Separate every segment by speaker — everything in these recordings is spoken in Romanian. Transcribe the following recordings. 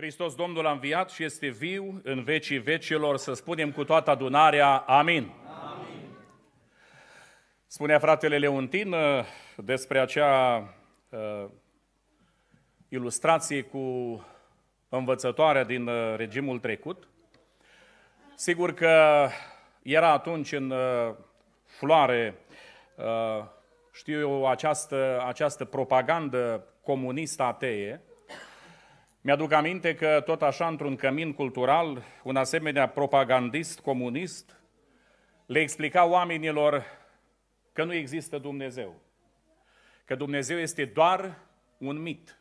Speaker 1: Hristos Domnul a înviat și este viu în vecii vecilor, să spunem cu toată adunarea, amin. amin. Spunea fratele Leontin uh, despre acea uh, ilustrație cu învățătoarea din uh, regimul trecut. Sigur că era atunci în uh, floare, uh, știu eu, această, această propagandă comunistă ateie, mi-aduc aminte că tot așa, într-un cămin cultural, un asemenea propagandist comunist le explica oamenilor că nu există Dumnezeu, că Dumnezeu este doar un mit.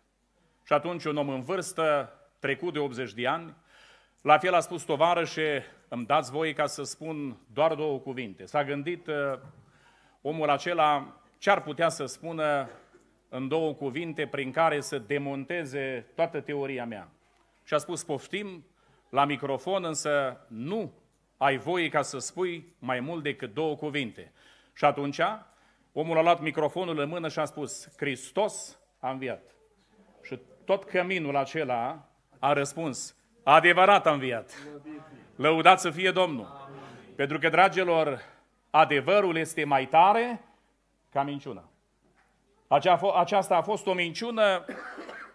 Speaker 1: Și atunci un om în vârstă, trecut de 80 de ani, la fel a spus tovarășe, îmi dați voie ca să spun doar două cuvinte. S-a gândit uh, omul acela ce ar putea să spună în două cuvinte prin care să demonteze toată teoria mea. Și a spus, poftim la microfon, însă nu ai voie ca să spui mai mult decât două cuvinte. Și atunci omul a luat microfonul în mână și a spus, Hristos a înviat. Și tot căminul acela a răspuns, adevărat a înviat. Lăudați să fie Domnul. Pentru că, dragilor, adevărul este mai tare ca minciuna. Aceasta a fost o minciună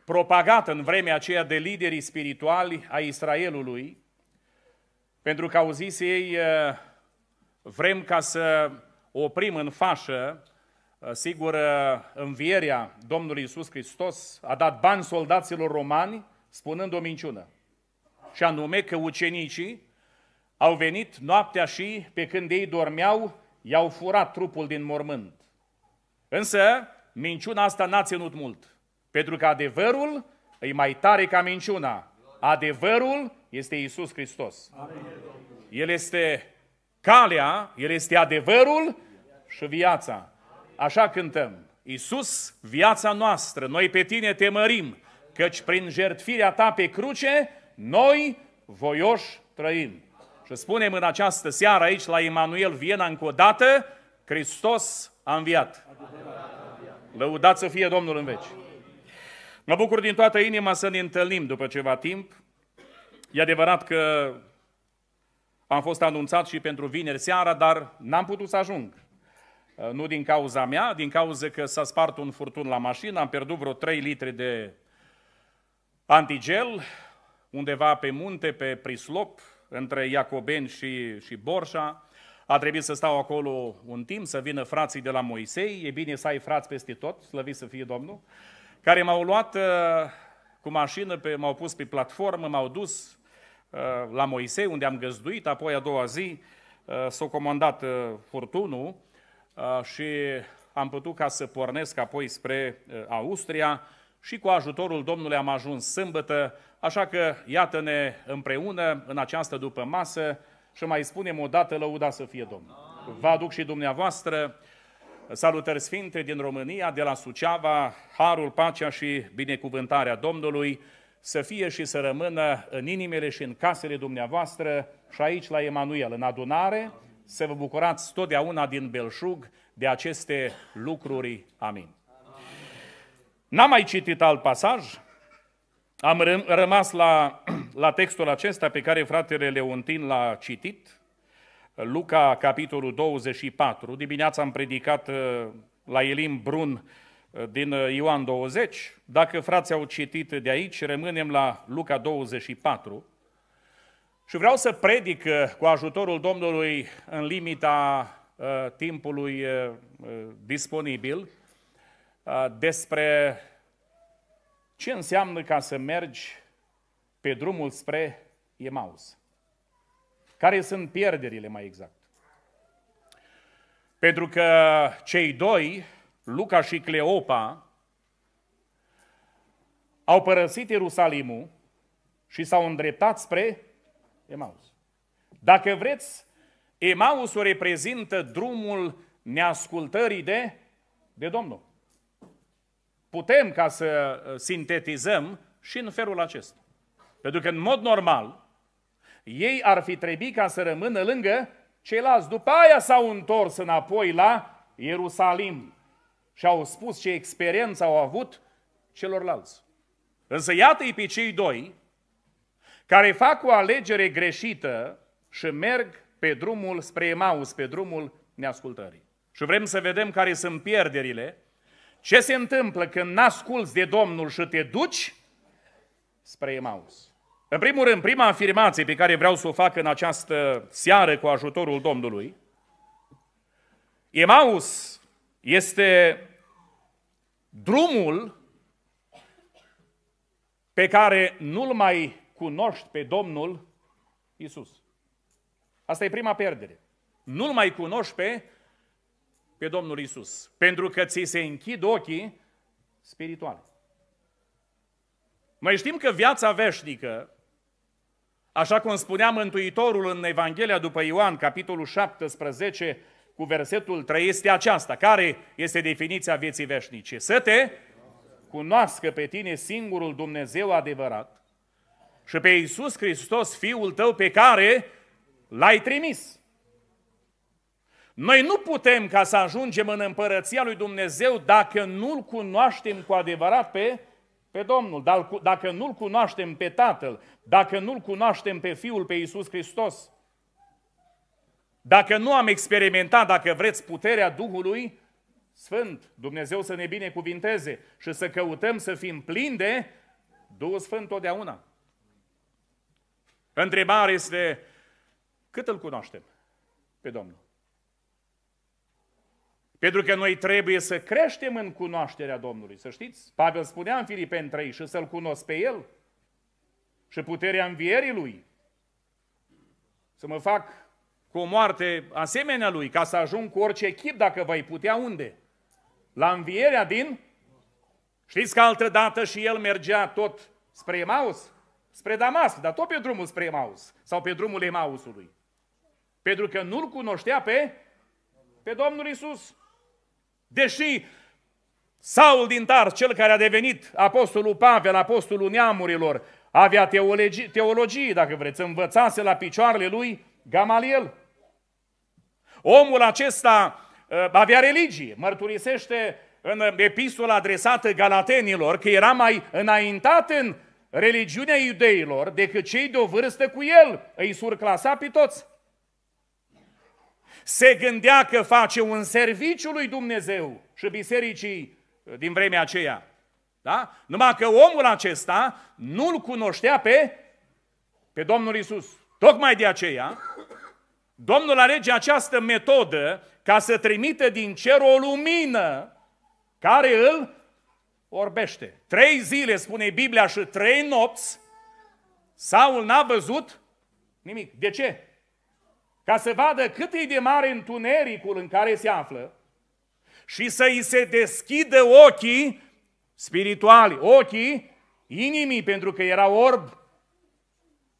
Speaker 1: propagată în vremea aceea de liderii spirituali a Israelului, pentru că zis ei, vrem ca să oprim în fașă, sigur, învierea Domnului Isus Hristos, a dat bani soldaților romani, spunând o minciună. Și anume că ucenicii au venit noaptea și, pe când ei dormeau, i-au furat trupul din mormânt. Însă, minciuna asta n-a ținut mult. Pentru că adevărul e mai tare ca minciuna. Adevărul este Isus Hristos. El este calea, El este adevărul și viața. Așa cântăm. Iisus, viața noastră, noi pe tine te mărim, căci prin jertfirea ta pe cruce, noi voioși trăim. Și spunem în această seară aici la Emanuel Viena încă o dată, Hristos a înviat. Adevărat. Lăudați să fie Domnul în veci. Mă bucur din toată inima să ne întâlnim după ceva timp. E adevărat că am fost anunțat și pentru vineri seara, dar n-am putut să ajung. Uh, nu din cauza mea, din cauza că s-a spart un furtun la mașină, am pierdut vreo 3 litri de antigel, undeva pe munte, pe prislop, între Iacobeni și, și Borșa. A trebuit să stau acolo un timp, să vină frații de la Moisei, e bine să ai frați peste tot, slăvit să fie Domnul, care m-au luat uh, cu mașină, pe, m-au pus pe platformă, m-au dus uh, la Moisei, unde am găzduit, apoi a doua zi uh, s-a comandat furtunul și am putut ca să pornesc apoi spre Austria și cu ajutorul Domnului am ajuns sâmbătă, așa că iată-ne împreună în această după masă, și mai spunem o dată lăuda să fie Domnul. Vă aduc și dumneavoastră salutări sfinte din România, de la Suceava, harul, pacea și binecuvântarea Domnului să fie și să rămână în inimile și în casele dumneavoastră și aici la Emanuel, în adunare, să vă bucurați totdeauna din belșug de aceste lucruri. Amin. N-am mai citit alt pasaj, am rămas la la textul acesta pe care fratele Leontin l-a citit, Luca, capitolul 24, dimineața am predicat uh, la Elim Brun uh, din uh, Ioan 20, dacă frații au citit de aici, rămânem la Luca 24, și vreau să predic cu ajutorul Domnului în limita timpului disponibil despre ce înseamnă ca să mergi pe drumul spre Emaus. Care sunt pierderile mai exact? Pentru că cei doi, Luca și Cleopa, au părăsit Ierusalimul și s-au îndreptat spre Emaus. Dacă vreți, Emaus o reprezintă drumul neascultării de, de Domnul. Putem ca să uh, sintetizăm și în felul acesta. Pentru că în mod normal, ei ar fi trebuit ca să rămână lângă ceilalți. După aia s-au întors înapoi la Ierusalim și au spus ce experiență au avut celorlalți. Însă iată-i pe cei doi care fac o alegere greșită și merg pe drumul spre Emaus, pe drumul neascultării. Și vrem să vedem care sunt pierderile, ce se întâmplă când n-asculți de Domnul și te duci spre Emaus. În primul rând, prima afirmație pe care vreau să o fac în această seară cu ajutorul Domnului, Emaus este drumul pe care nu-l mai cunoști pe Domnul Isus. Asta e prima pierdere. Nu-l mai cunoști pe, pe Domnul Isus, pentru că ți se închid ochii spirituale. Mai știm că viața veșnică Așa cum spunea Mântuitorul în Evanghelia după Ioan, capitolul 17, cu versetul 3, este aceasta. Care este definiția vieții veșnice? Să te cunoască pe tine singurul Dumnezeu adevărat și pe Iisus Hristos, Fiul tău, pe care l-ai trimis. Noi nu putem ca să ajungem în împărăția lui Dumnezeu dacă nu-L cunoaștem cu adevărat pe pe Domnul. Dacă nu-L cunoaștem pe Tatăl, dacă nu-L cunoaștem pe Fiul, pe Iisus Hristos, dacă nu am experimentat, dacă vreți, puterea Duhului Sfânt, Dumnezeu să ne binecuvinteze și să căutăm să fim plini de Duhul Sfânt totdeauna. Întrebarea este, cât îl cunoaștem pe Domnul? Pentru că noi trebuie să creștem în cunoașterea Domnului. Să știți, Pavel spunea în Filipeni 3 și să-L cunosc pe El și puterea învierii Lui. Să mă fac cu o moarte asemenea Lui, ca să ajung cu orice chip, dacă vei putea, unde? La învierea din... Știți că altă dată și el mergea tot spre Emaus? Spre Damas, dar tot pe drumul spre Emaus. Sau pe drumul Emausului. Pentru că nu-L cunoștea pe, pe Domnul Isus. Deși Saul din Tar, cel care a devenit apostolul Pavel, apostolul neamurilor, avea teologie, teologie, dacă vreți, învățase la picioarele lui Gamaliel. Omul acesta uh, avea religie, mărturisește în epistola adresată galatenilor că era mai înaintat în religiunea iudeilor decât cei de o vârstă cu el, îi surclasa pe toți se gândea că face un serviciu lui Dumnezeu și bisericii uh, din vremea aceea. Da? Numai că omul acesta nu-l cunoștea pe, pe Domnul Isus. Tocmai de aceea, Domnul alege această metodă ca să trimite din cer o lumină care îl orbește. Trei zile, spune Biblia, și trei nopți, Saul n-a văzut nimic. De ce? ca să vadă cât e de mare întunericul în care se află și să îi se deschidă ochii spirituali, ochii inimii, pentru că era orb.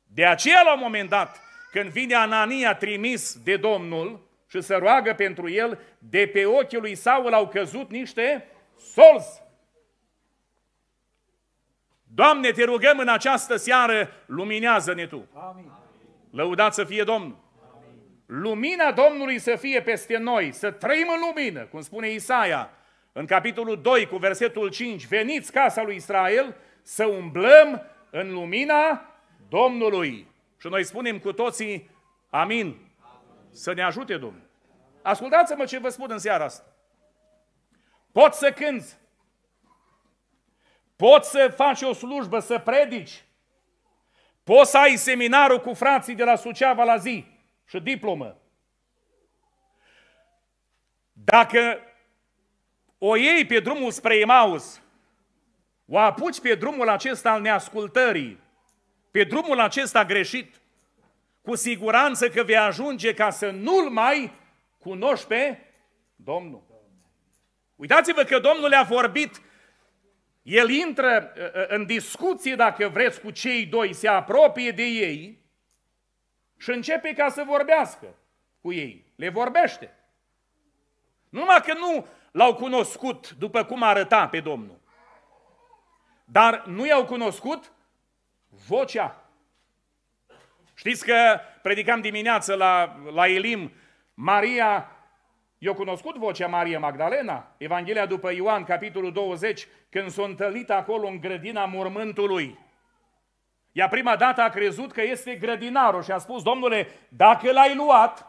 Speaker 1: De aceea, la un moment dat, când vine Anania trimis de Domnul și se roagă pentru el, de pe ochii lui Saul au căzut niște solzi. Doamne, te rugăm în această seară, luminează-ne Tu. Amin. să fie Domnul. Lumina Domnului să fie peste noi, să trăim în lumină, cum spune Isaia în capitolul 2 cu versetul 5. Veniți casa lui Israel să umblăm în lumina Domnului. Și noi spunem cu toții, amin, să ne ajute Domnul. Ascultați-mă ce vă spun în seara asta. Pot să cânți, pot să faci o slujbă, să predici, poți să ai seminarul cu frații de la Suceava la zi, și diplomă. Dacă o iei pe drumul spre Emaus, o apuci pe drumul acesta al neascultării, pe drumul acesta greșit, cu siguranță că vei ajunge ca să nu-L mai cunoști pe Domnul. Uitați-vă că Domnul le-a vorbit, el intră uh, uh, în discuție, dacă vreți, cu cei doi, se apropie de ei, și începe ca să vorbească cu ei. Le vorbește. Numai că nu l-au cunoscut după cum arăta pe Domnul. Dar nu i-au cunoscut vocea. Știți că predicam dimineață la, la Elim, Maria, i i-a cunoscut vocea Maria Magdalena, Evanghelia după Ioan, capitolul 20, când s-a întâlnit acolo în grădina mormântului. Ea prima dată a crezut că este grădinarul și a spus, domnule, dacă l-ai luat,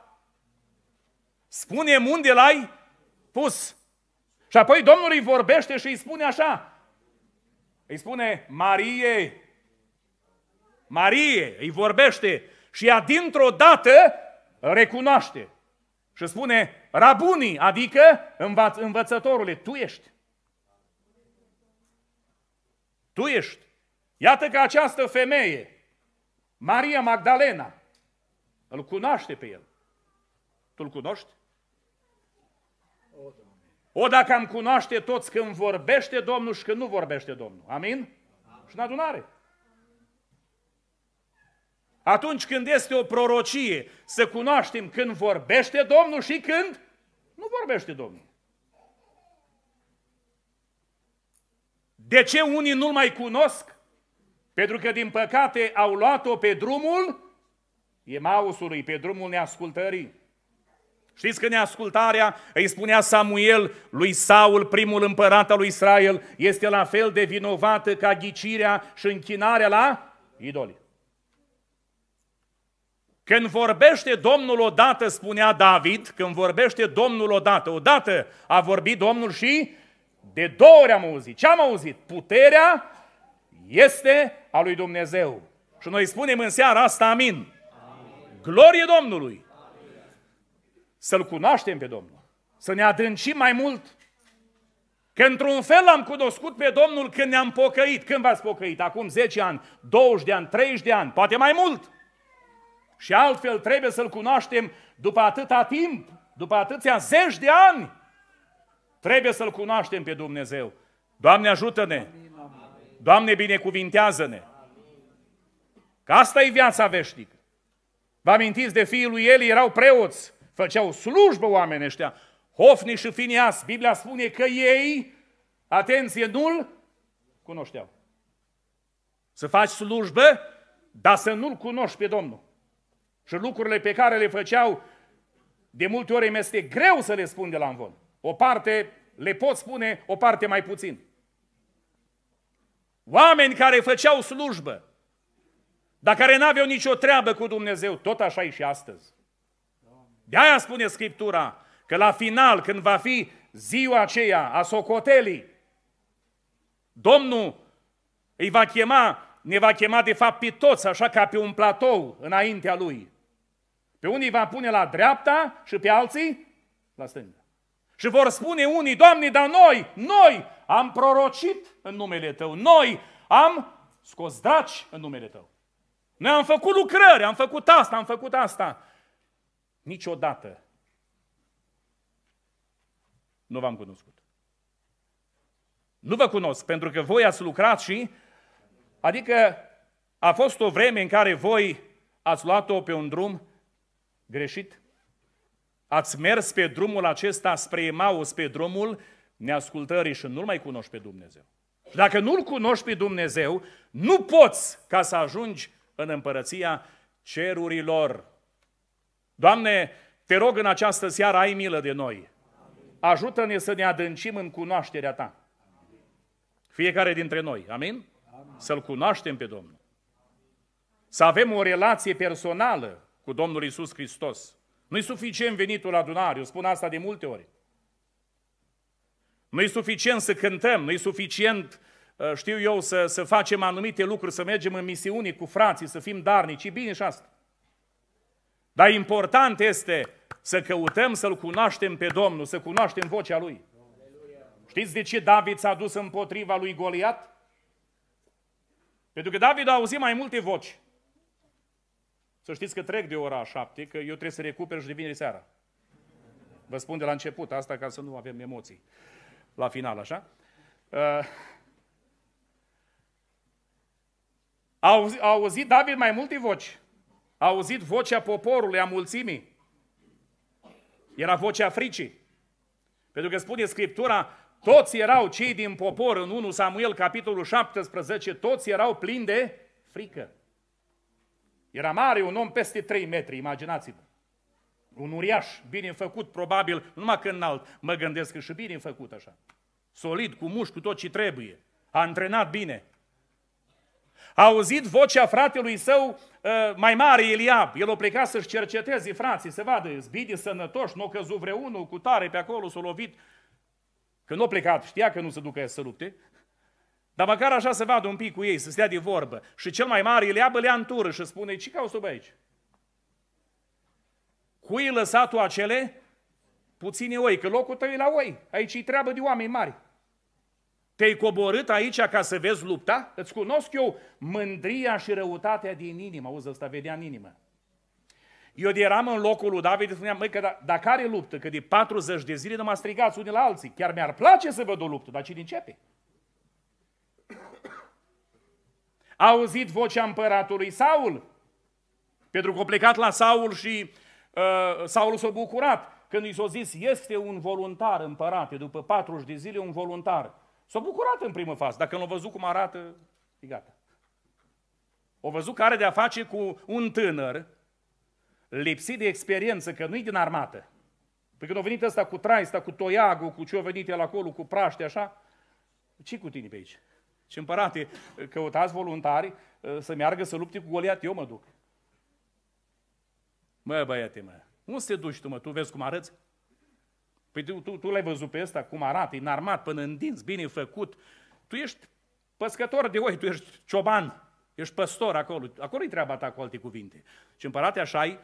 Speaker 1: spune unde l-ai pus. Și apoi Domnul îi vorbește și îi spune așa. Îi spune, Marie, Marie, îi vorbește și ea dintr-o dată recunoaște. Și spune, Rabuni, adică învăț- învățătorule, tu ești. Tu ești. Iată că această femeie, Maria Magdalena, îl cunoaște pe el. Tu-l cunoști? O, dacă am cunoaște toți când vorbește Domnul și când nu vorbește Domnul. Amin? Amin. Și în adunare. Atunci când este o prorocie, să cunoaștem când vorbește Domnul și când nu vorbește Domnul. De ce unii nu-L mai cunosc? Pentru că, din păcate, au luat-o pe drumul Emausului, pe drumul neascultării. Știți că neascultarea, îi spunea Samuel lui Saul, primul împărat al lui Israel, este la fel de vinovată ca ghicirea și închinarea la idoli. Când vorbește Domnul odată, spunea David, când vorbește Domnul odată, odată a vorbit Domnul și de două ori am auzit. Ce am auzit? Puterea este a lui Dumnezeu. Și noi spunem în seara asta amin. amin. Glorie Domnului! Amin. Să-L cunoaștem pe Domnul. Să ne adâncim mai mult. Că într-un fel am cunoscut pe Domnul când ne-am pocăit. Când v-ați pocăit? Acum 10 ani, 20 de ani, 30 de ani, poate mai mult. Și altfel trebuie să-L cunoaștem după atâta timp, după atâția zeci de ani. Trebuie să-L cunoaștem pe Dumnezeu. Doamne ajută-ne! Amin. Doamne, binecuvintează-ne! Că asta e viața veșnică. Vă amintiți de fiul lui Eli, erau preoți, făceau slujbă oamenii ăștia, Hofni și Finias. Biblia spune că ei, atenție, nu-l cunoșteau. Să faci slujbă, dar să nu-l cunoști pe Domnul. Și lucrurile pe care le făceau, de multe ori mi este greu să le spun de la învon. O parte le pot spune, o parte mai puțin. Oameni care făceau slujbă, dar care n-aveau nicio treabă cu Dumnezeu, tot așa e și astăzi. De-aia spune Scriptura că la final, când va fi ziua aceea a socotelii, Domnul îi va chema, ne va chema de fapt pe toți, așa ca pe un platou înaintea Lui. Pe unii va pune la dreapta și pe alții la stânga. Și vor spune unii, Doamne, dar noi, noi am prorocit în numele tău, noi am scos draci în numele tău. Noi am făcut lucrări, am făcut asta, am făcut asta. Niciodată nu v-am cunoscut. Nu vă cunosc, pentru că voi ați lucrat și, adică a fost o vreme în care voi ați luat-o pe un drum greșit. Ați mers pe drumul acesta spre Emaus, pe drumul neascultării și nu-L mai cunoști pe Dumnezeu. Și dacă nu-L cunoști pe Dumnezeu, nu poți ca să ajungi în împărăția cerurilor. Doamne, te rog în această seară, ai milă de noi. Ajută-ne să ne adâncim în cunoașterea Ta. Fiecare dintre noi. Amin? Amin. Să-L cunoaștem pe Domnul. Să avem o relație personală cu Domnul Isus Hristos. Nu-i suficient venitul la adunare, eu spun asta de multe ori. Nu-i suficient să cântăm, nu-i suficient, uh, știu eu, să, să facem anumite lucruri, să mergem în misiuni cu frații, să fim darnici. E bine și asta. Dar important este să căutăm să-L cunoaștem pe Domnul, să cunoaștem vocea Lui. Știți de ce David s-a dus împotriva lui Goliat? Pentru că David a auzit mai multe voci. Să știți că trec de ora șapte, că eu trebuie să recuper și de vineri seara. Vă spun de la început, asta ca să nu avem emoții la final, așa. a uh, auzit, a auzit David mai multe voci. A auzit vocea poporului, a mulțimii. Era vocea fricii. Pentru că spune Scriptura, toți erau cei din popor în 1 Samuel, capitolul 17, toți erau plini de frică. Era mare un om peste 3 metri, imaginați-vă un uriaș bine făcut, probabil, nu numai că înalt, mă gândesc că și bine făcut așa. Solid, cu mușchi, cu tot ce trebuie. A antrenat bine. A auzit vocea fratelui său ă, mai mare, Eliab. El o pleca să-și cerceteze frații, să vadă, zbidi sănătoși, nu a căzut vreunul cu tare pe acolo, s-a lovit. Că nu a plecat, știa că nu se ducă să lupte. Dar măcar așa să vadă un pic cu ei, să stea de vorbă. Și cel mai mare, Eliab, le-a și spune, ce cauți tu aici? Cui tu acele? Puține oi, că locul tău e la oi. Aici e treabă de oameni mari. Te-ai coborât aici ca să vezi lupta? Îți cunosc eu mândria și răutatea din inimă. Auzi, ăsta vedea în inimă. Eu de eram în locul lui David și spuneam, măi, că da, dacă are luptă, că de 40 de zile nu m-a strigați unii la alții. Chiar mi-ar place să văd o luptă, dar cine începe? A auzit vocea împăratului Saul, pentru că a plecat la Saul și Ă, Saul s-a bucurat când i s-a zis, este un voluntar împărate, după 40 de zile un voluntar. S-a bucurat în primă fază, dacă l-a văzut cum arată, e gata. O văzut care de-a face cu un tânăr lipsit de experiență, că nu-i din armată. Păi când a venit ăsta cu traista, cu toiagul, cu ce a venit el acolo, cu praște, așa, ce cu tine pe aici? Și împărate, căutați voluntari ă, să meargă să lupte cu Goliat, eu mă duc. Mă, băiete, mă, unde te duci tu, mă? Tu vezi cum arăți? Păi tu, tu, tu l-ai văzut pe ăsta cum arată, înarmat, până în dinți, bine făcut. Tu ești păscător de oi, tu ești cioban, ești păstor acolo. acolo e treaba ta cu alte cuvinte. Și împărate așa ai.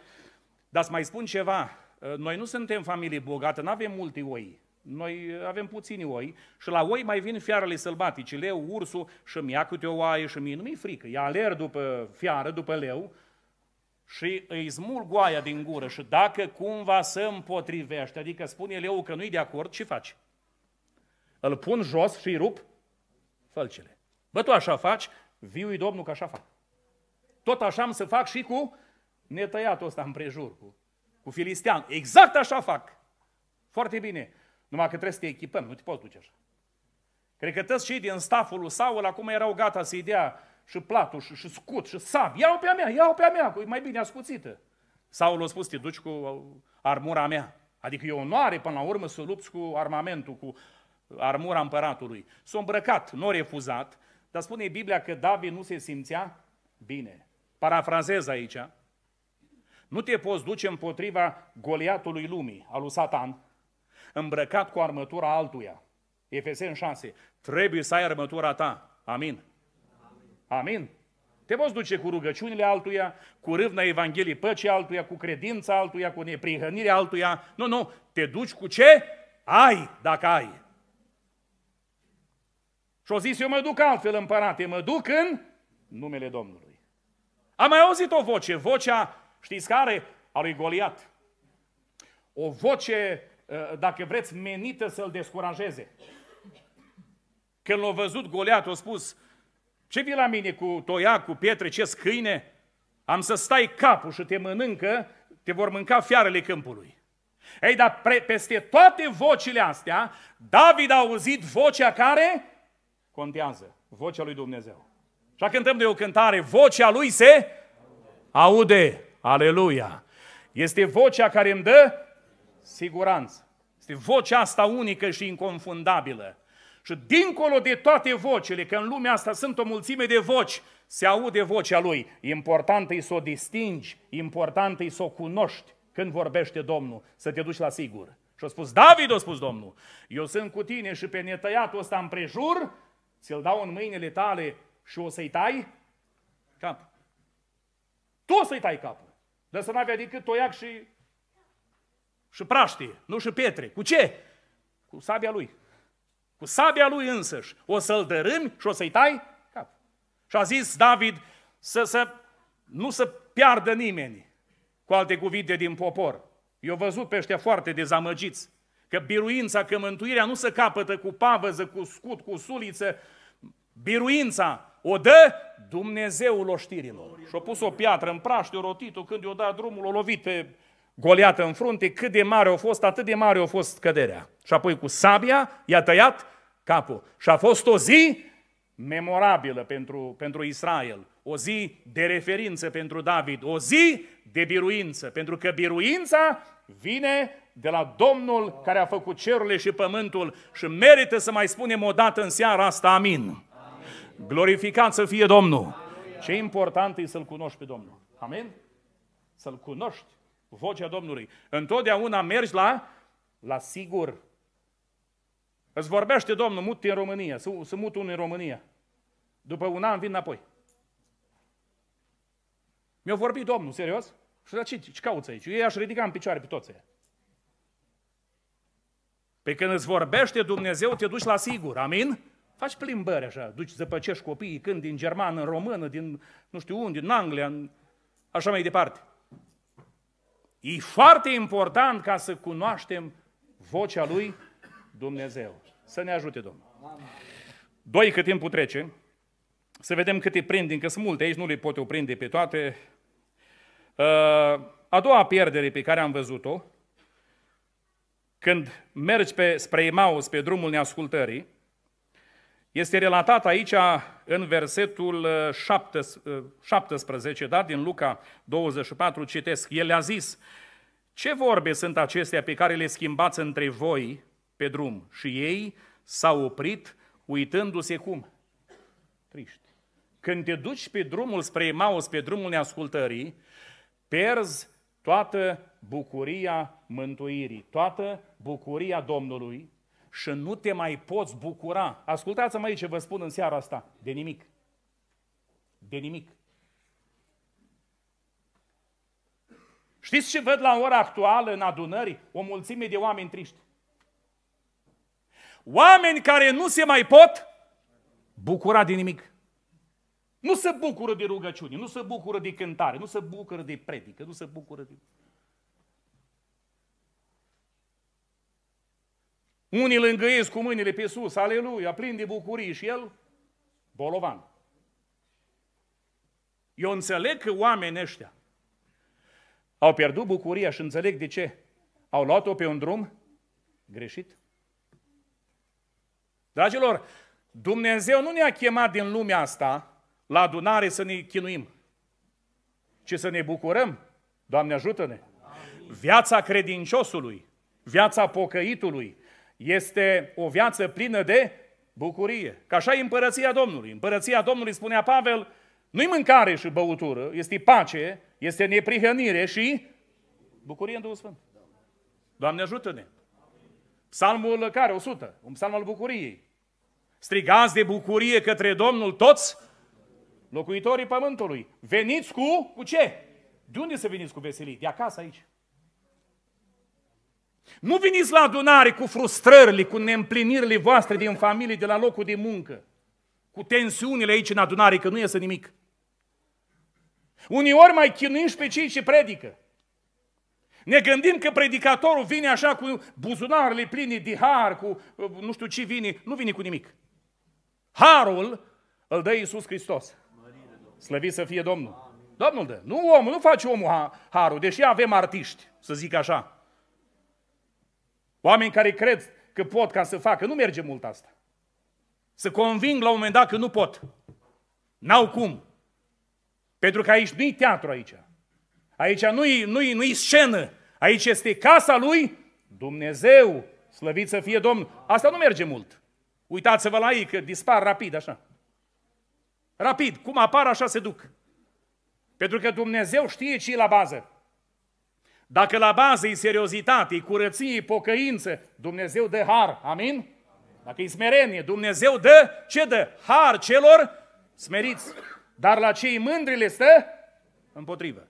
Speaker 1: Dar să mai spun ceva, uh, noi nu suntem familie bogată, nu avem multe oi. Noi uh, avem puțini oi și la oi mai vin fiarele sălbatice, leu, ursul, și-mi ia câte o oaie și mie nu mi frică. Ea alerg după fiară, după leu și îi smulg oaia din gură și dacă cumva se împotrivește, adică spune leu că nu-i de acord, ce faci? Îl pun jos și îi rup fălcile. Bă, tu așa faci, viu Domnul că așa fac. Tot așa am să fac și cu netăiatul ăsta împrejur, cu, cu filistean. Exact așa fac. Foarte bine. Numai că trebuie să te echipăm, nu te poți duce așa. Cred că toți cei din staful lui Saul acum erau gata să-i dea și platul, și, și scut, și sab. Ia-o pe-a mea, ia-o pe-a mea, că e mai bine ascuțită. Saul a spus, te duci cu uh, armura mea. Adică e onoare până la urmă să lupți cu armamentul, cu uh, armura împăratului. S-a îmbrăcat, nu a refuzat, dar spune Biblia că David nu se simțea bine. Parafrazez aici. Nu te poți duce împotriva goliatului lumii, al lui Satan, îmbrăcat cu armătura altuia. Efeseni 6. Trebuie să ai armătura ta. Amin. Amin? Te poți duce cu rugăciunile altuia, cu râvna Evangheliei păcii altuia, cu credința altuia, cu neprihănirea altuia. Nu, nu, te duci cu ce ai, dacă ai. Și o zis, eu mă duc altfel, împărate, mă duc în numele Domnului. Am mai auzit o voce, vocea, știți care? A lui Goliat. O voce, ă, dacă vreți, menită să-l descurajeze. Când l-a văzut Goliat, a spus, ce vii la mine cu toia, cu pietre, ce câine? Am să stai capul și te mănâncă, te vor mânca fiarele câmpului. Ei, dar pre, peste toate vocile astea, David a auzit vocea care contează, vocea lui Dumnezeu. Și cântăm de o cântare, vocea lui se aude, aleluia. Este vocea care îmi dă siguranță. Este vocea asta unică și inconfundabilă. Și dincolo de toate vocile, că în lumea asta sunt o mulțime de voci, se aude vocea lui. Important e să o distingi, important e să o cunoști când vorbește Domnul, să te duci la sigur. Și a spus, David, a spus Domnul, eu sunt cu tine și pe netăiatul ăsta împrejur, ți-l dau în mâinile tale și o să-i tai cap. Tu o să-i tai capul. Dar să n-avea decât toiac și, și praștie, nu și pietre. Cu ce? Cu sabia lui. Cu sabia lui însăși. O să-l dărâmi și o să-i tai cap. Și a zis David să, să nu să piardă nimeni. Cu alte cuvinte din popor. Eu văzut pe ăștia foarte dezamăgiți. Că biruința, că mântuirea nu se capătă cu pavăză, cu scut, cu suliță. Biruința o dă Dumnezeul oștirilor. Și-a pus o piatră în praște, o rotit-o, când i-o dat drumul, o lovit pe Goliat în frunte, cât de mare a fost, atât de mare a fost căderea. Și apoi cu sabia i-a tăiat capul. Și a fost o zi memorabilă pentru, pentru Israel, o zi de referință pentru David, o zi de biruință, pentru că biruința vine de la Domnul care a făcut cerurile și pământul și merită să mai spunem o dată în seara asta amin. amin. Glorificat să fie Domnul. Amin. Ce important e să-L cunoști pe Domnul. Amin? Să-L cunoști vocea Domnului. Întotdeauna mergi la, la sigur. Îți vorbește Domnul, mut în România, să mut unul în România. După un an vin înapoi. Mi-a vorbit Domnul, serios? Și la ce, ce cauți aici? Eu aș ridica în picioare pe toți aia. Pe când îți vorbește Dumnezeu, te duci la sigur, amin? Faci plimbări așa, duci, zăpăcești copiii când din germană în română, din nu știu unde, din Anglia, în... așa mai departe. E foarte important ca să cunoaștem vocea lui Dumnezeu. Să ne ajute Domnul. Doi, cât timpul trece, să vedem câte prindem, că sunt multe, aici nu le pot oprinde pe toate. Uh, a doua pierdere pe care am văzut-o, când mergi pe, spre Emaus, pe drumul neascultării, este relatat aici în versetul 17, uh, uh, da? din Luca 24, citesc. El a zis, ce vorbe sunt acestea pe care le schimbați între voi pe drum? Și ei s-au oprit uitându-se cum? Triști. Când te duci pe drumul spre Emaus, pe drumul neascultării, pierzi toată bucuria mântuirii, toată bucuria Domnului, și nu te mai poți bucura. Ascultați-mă aici ce vă spun în seara asta. De nimic. De nimic. Știți ce văd la ora actuală în adunări? O mulțime de oameni triști. Oameni care nu se mai pot bucura de nimic. Nu se bucură de rugăciune, nu se bucură de cântare, nu se bucură de predică, nu se bucură de... Unii îl îngăiesc cu mâinile pe sus, aleluia, plin de bucurie și el, bolovan. Eu înțeleg că oamenii ăștia au pierdut bucuria și înțeleg de ce. Au luat-o pe un drum greșit. Dragilor, Dumnezeu nu ne-a chemat din lumea asta la adunare să ne chinuim, ci să ne bucurăm. Doamne ajută-ne! Viața credinciosului, viața pocăitului, este o viață plină de bucurie. Ca așa e împărăția Domnului. Împărăția Domnului, spunea Pavel, nu-i mâncare și băutură, este pace, este neprihănire și bucurie în Duhul Sfânt. Doamne ajută-ne! Psalmul care? 100. Un psalm al bucuriei. Strigați de bucurie către Domnul toți locuitorii pământului. Veniți cu, cu ce? De unde să veniți cu veselie? De acasă aici. Nu veniți la adunare cu frustrările, cu neîmplinirile voastre din familie, de la locul de muncă, cu tensiunile aici în adunare, că nu iese nimic. Unii ori mai chinuim pe cei ce predică. Ne gândim că predicatorul vine așa cu buzunarele pline de har, cu nu știu ce vine, nu vine cu nimic. Harul îl dă Iisus Hristos. Slăvit să fie Domnul. Domnul dă. Nu omul, nu face omul harul, deși avem artiști, să zic așa. Oameni care cred că pot ca să facă, nu merge mult asta. Să conving la un moment dat că nu pot. N-au cum. Pentru că aici nu-i teatru aici. Aici nu-i, nu-i, nu-i scenă. Aici este casa lui Dumnezeu. Slăvit să fie Domnul. Asta nu merge mult. Uitați-vă la ei că dispar rapid așa. Rapid. Cum apar, așa se duc. Pentru că Dumnezeu știe ce e la bază. Dacă la bază e seriozitate, e curăție, e pocăință, Dumnezeu dă har. Amin? Dacă e smerenie, Dumnezeu dă ce dă? Har celor smeriți. Dar la cei mândri le stă împotrivă.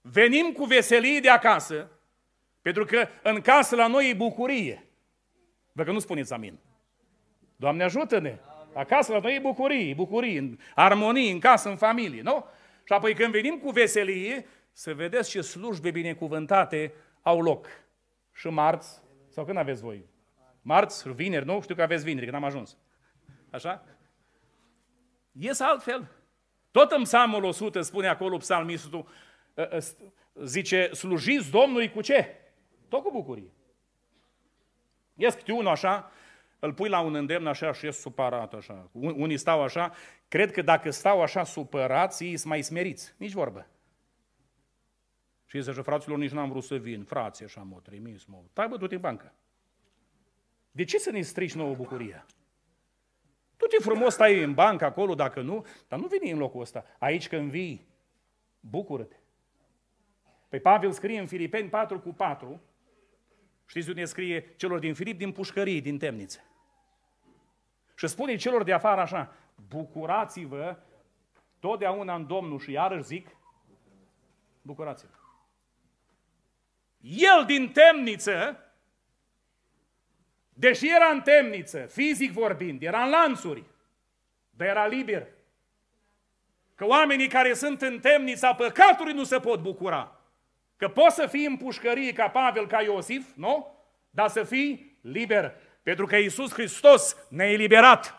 Speaker 1: Venim cu veselie de acasă, pentru că în casă la noi e bucurie. Vă că nu spuneți amin. Doamne ajută-ne! Acasă la noi e bucurie, bucurie, în armonie, în casă, în familie, nu? Și apoi când venim cu veselie, să vedeți ce slujbe binecuvântate au loc. Și marți, sau când aveți voi? Marți, vineri, nu? Știu că aveți vineri, că n-am ajuns. Așa? Ies altfel. Tot în psalmul 100 spune acolo psalmistul, uh, uh, zice, slujiți Domnului cu ce? Tot cu bucurie. Ies câte unul așa, îl pui la un îndemn așa și ies supărat așa. Unii stau așa, cred că dacă stau așa supărați, ei sunt mai smeriți. Nici vorbă. Și zice, fraților, nici n-am vrut să vin, frații, așa m-au trimis, m-au... tai bă, du-te în bancă. De ce să ne strici nouă bucurie? Tu te frumos stai în bancă acolo, dacă nu, dar nu veni în locul ăsta. Aici când vii, bucură-te. Păi Pavel scrie în Filipeni 4 cu 4, știți unde scrie celor din Filip? Din pușcării, din temniță. Și spune celor de afară așa, bucurați-vă totdeauna în Domnul și iarăși zic, bucurați-vă. El din temniță, deși era în temniță, fizic vorbind, era în lanțuri, dar era liber. Că oamenii care sunt în temnița păcatului nu se pot bucura. Că poți să fii în pușcărie ca Pavel, ca Iosif, nu? Dar să fii liber. Pentru că Iisus Hristos ne-a eliberat.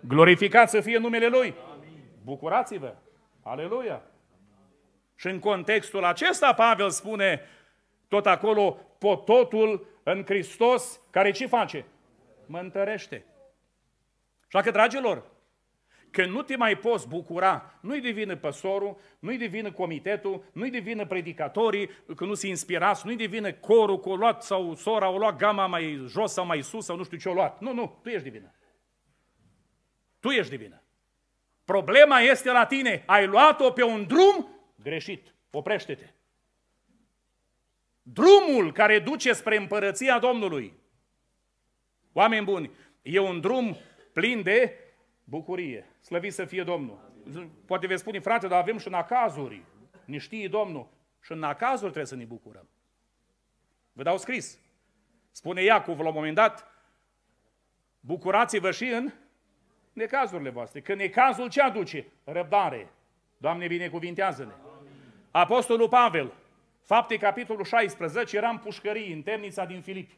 Speaker 1: Glorificat să fie numele Lui. Bucurați-vă! Aleluia! Și în contextul acesta Pavel spune, tot acolo pototul în Hristos, care ce face? Mă întărește. Așa că, dragilor, când nu te mai poți bucura, nu-i devină păsorul, nu-i devină comitetul, nu-i devină predicatorii, că nu se inspirați, nu-i devină corul că o luat sau sora o luat gama mai jos sau mai sus sau nu știu ce o luat. Nu, nu, tu ești divină. Tu ești divină. Problema este la tine. Ai luat-o pe un drum greșit. Oprește-te. Drumul care duce spre împărăția Domnului. Oameni buni, e un drum plin de bucurie. Slăviți să fie Domnul. Poate veți spune, frate, dar avem și nacazuri. Ne știe Domnul. Și în acazuri trebuie să ne bucurăm. Vă dau scris. Spune Iacov la un moment dat, bucurați-vă și în necazurile voastre. Că necazul ce aduce? Răbdare. Doamne, binecuvintează-ne. Apostolul Pavel, Fapte, capitolul 16, era în pușcării, în temnița din Filip,